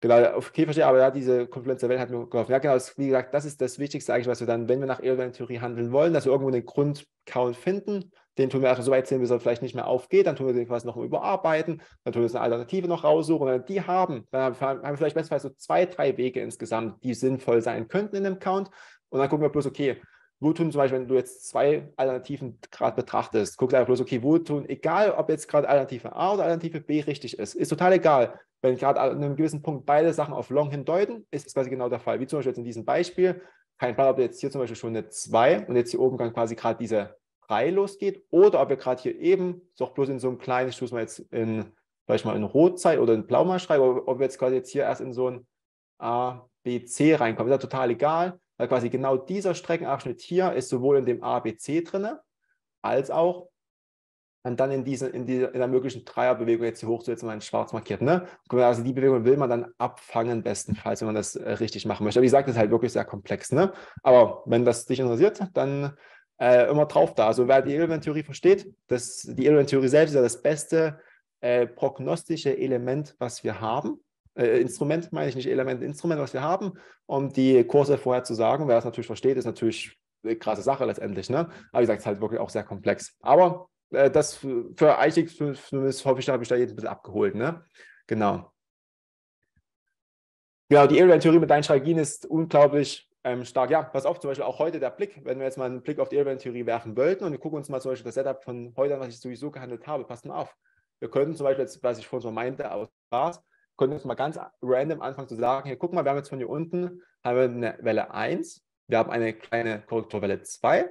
Genau, okay, verstehe, aber ja, diese Konferenz der Welt hat mir geholfen. Ja, genau, das, wie gesagt, das ist das Wichtigste eigentlich, was wir dann, wenn wir nach Irrwellen-Theorie handeln wollen, dass wir irgendwo einen Grundcount finden, den tun wir einfach so weit sehen, bis er vielleicht nicht mehr aufgeht, dann tun wir den quasi noch überarbeiten, dann tun wir uns eine Alternative noch raussuchen. Wenn wir die haben, dann haben wir vielleicht bestenfalls so zwei, drei Wege insgesamt, die sinnvoll sein könnten in dem Count. Und dann gucken wir bloß, okay, Wohltun zum Beispiel, wenn du jetzt zwei Alternativen gerade betrachtest, guck einfach bloß, okay, Wohltun, egal ob jetzt gerade Alternative A oder Alternative B richtig ist, ist total egal. Wenn gerade an einem gewissen Punkt beide Sachen auf Long hindeuten, ist das quasi genau der Fall. Wie zum Beispiel jetzt in diesem Beispiel, kein Plan, ob jetzt hier zum Beispiel schon eine 2 und jetzt hier oben quasi gerade diese 3 losgeht oder ob wir gerade hier eben, ist doch bloß in so einem kleinen, ich tue es mal jetzt in, vielleicht mal in Rot oder in Blau mal schreibe, ob wir jetzt quasi jetzt hier erst in so ein A, B, C reinkommen, ist ja total egal weil quasi genau dieser Streckenabschnitt hier ist sowohl in dem ABC drin, als auch und dann in, diese, in, diese, in der möglichen Dreierbewegung jetzt hier hochzusetzen, mal in schwarz markiert. Ne? Also die Bewegung will man dann abfangen, bestenfalls, wenn man das äh, richtig machen möchte. Aber wie gesagt, das ist halt wirklich sehr komplex. Ne? Aber wenn das dich interessiert, dann äh, immer drauf da. Also wer die element theorie versteht, das, die element theorie selbst ist ja das beste äh, prognostische Element, was wir haben äh, Instrument meine ich nicht Element, Instrument, was wir haben, um die Kurse vorher zu sagen. Wer das natürlich versteht, ist natürlich eine krasse Sache letztendlich. Ne? Aber wie gesagt, es ist halt wirklich auch sehr komplex. Aber äh, das für, für hoffe ich, habe ich da jetzt ein bisschen abgeholt. Ne? Genau. Genau, die Irrevent-Theorie mit deinen Strategien ist unglaublich ähm, stark. Ja, pass auf, zum Beispiel auch heute der Blick, wenn wir jetzt mal einen Blick auf die Irrevent-Theorie werfen wollten und wir gucken uns mal zum Beispiel das Setup von heute an, was ich sowieso gehandelt habe, passt mal auf. Wir könnten zum Beispiel, jetzt, was ich vorhin so meinte, aus Spaß, können wir jetzt mal ganz random anfangen zu sagen, hier guck mal, wir haben jetzt von hier unten haben wir eine Welle 1, wir haben eine kleine Korrekturwelle 2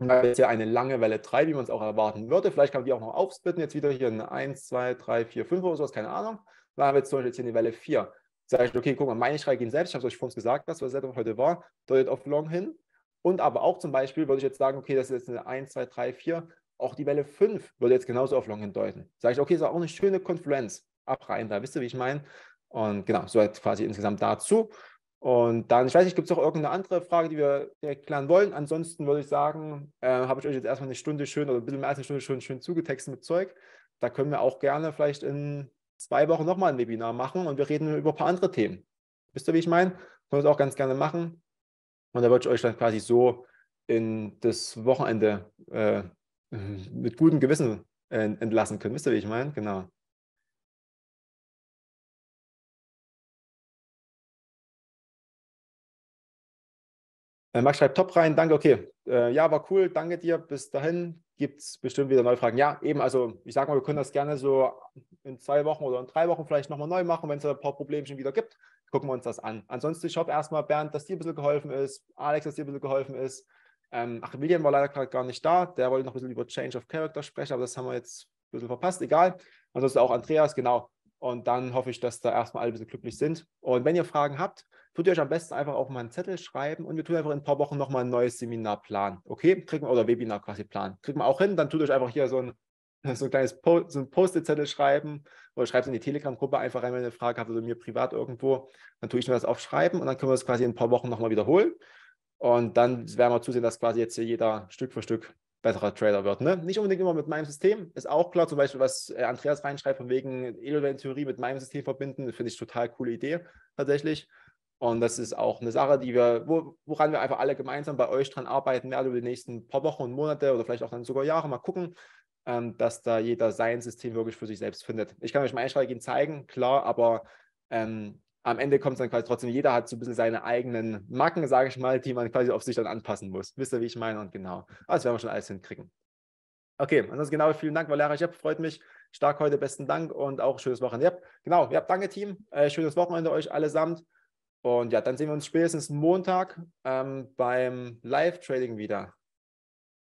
und dann jetzt hier eine lange Welle 3, wie man es auch erwarten würde. Vielleicht kann man die auch noch aufsplitten, jetzt wieder hier eine 1, 2, 3, 4, 5 oder sowas, keine Ahnung. Dann haben wir jetzt zum Beispiel jetzt hier eine Welle 4. Sage ich, okay, guck mal, meine Schreie gehen selbst, ich habe es euch vorhin gesagt, das, was das heute war, deutet auf Long hin. Und aber auch zum Beispiel würde ich jetzt sagen, okay, das ist jetzt eine 1, 2, 3, 4, auch die Welle 5 würde jetzt genauso auf Long hindeuten. Sage ich, okay, ist auch eine schöne Konfluenz abreiben da, wisst ihr, wie ich meine? Und genau, so halt quasi insgesamt dazu. Und dann, ich weiß nicht, gibt es noch irgendeine andere Frage, die wir klären wollen? Ansonsten würde ich sagen, äh, habe ich euch jetzt erstmal eine Stunde schön oder ein bisschen mehr als eine Stunde schön, schön zugetextet mit Zeug. Da können wir auch gerne vielleicht in zwei Wochen nochmal ein Webinar machen und wir reden über ein paar andere Themen. Wisst ihr, wie ich meine? Können wir es auch ganz gerne machen. Und da würde ich euch dann quasi so in das Wochenende äh, mit gutem Gewissen äh, entlassen können. Wisst ihr, wie ich meine? Genau. Äh, Max schreibt top rein, danke, okay. Äh, ja, war cool, danke dir. Bis dahin gibt es bestimmt wieder neue Fragen. Ja, eben, also ich sage mal, wir können das gerne so in zwei Wochen oder in drei Wochen vielleicht nochmal neu machen, wenn es ein paar Probleme schon wieder gibt. Gucken wir uns das an. Ansonsten, ich hoffe erstmal, Bernd, dass dir ein bisschen geholfen ist, Alex, dass dir ein bisschen geholfen ist. Ähm, ach, William war leider gerade gar nicht da. Der wollte noch ein bisschen über Change of Character sprechen, aber das haben wir jetzt ein bisschen verpasst. Egal. Ansonsten auch Andreas, genau. Und dann hoffe ich, dass da erstmal alle ein bisschen glücklich sind. Und wenn ihr Fragen habt, tut ihr euch am besten einfach auch mal einen Zettel schreiben und wir tun einfach in ein paar Wochen nochmal ein neues Seminar planen. Okay? Kriegen wir, oder Webinar quasi planen. Kriegt man auch hin, dann tut euch einfach hier so ein, *laughs* so ein kleines po so Post-it-Zettel schreiben oder schreibt es in die Telegram-Gruppe einfach rein, wenn ihr eine Frage habt oder mir privat irgendwo. Dann tue ich mir das aufschreiben und dann können wir das quasi in ein paar Wochen nochmal wiederholen. Und dann werden wir zusehen, dass quasi jetzt hier jeder Stück für Stück besserer Trader wird. Ne? Nicht unbedingt immer mit meinem System, ist auch klar. Zum Beispiel, was äh, Andreas reinschreibt, von wegen Edelwellen-Theorie mit meinem System verbinden, finde ich total coole Idee tatsächlich. Und das ist auch eine Sache, die wir, woran wir einfach alle gemeinsam bei euch dran arbeiten werden über die nächsten paar Wochen und Monate oder vielleicht auch dann sogar Jahre. Mal gucken, ähm, dass da jeder sein System wirklich für sich selbst findet. Ich kann euch meine Strategien zeigen, klar, aber ähm, am Ende kommt es dann quasi trotzdem, jeder hat so ein bisschen seine eigenen Macken, sage ich mal, die man quasi auf sich dann anpassen muss. Wisst ihr, wie ich meine? Und genau, das also, werden wir schon alles hinkriegen. Okay, ansonsten genau, vielen Dank, Valera. Ich habe freut mich. Stark heute, besten Dank und auch schönes Wochenende. Ja, genau, ja, danke, Team. Äh, schönes Wochenende euch allesamt. Und ja, dann sehen wir uns spätestens Montag ähm, beim Live-Trading wieder.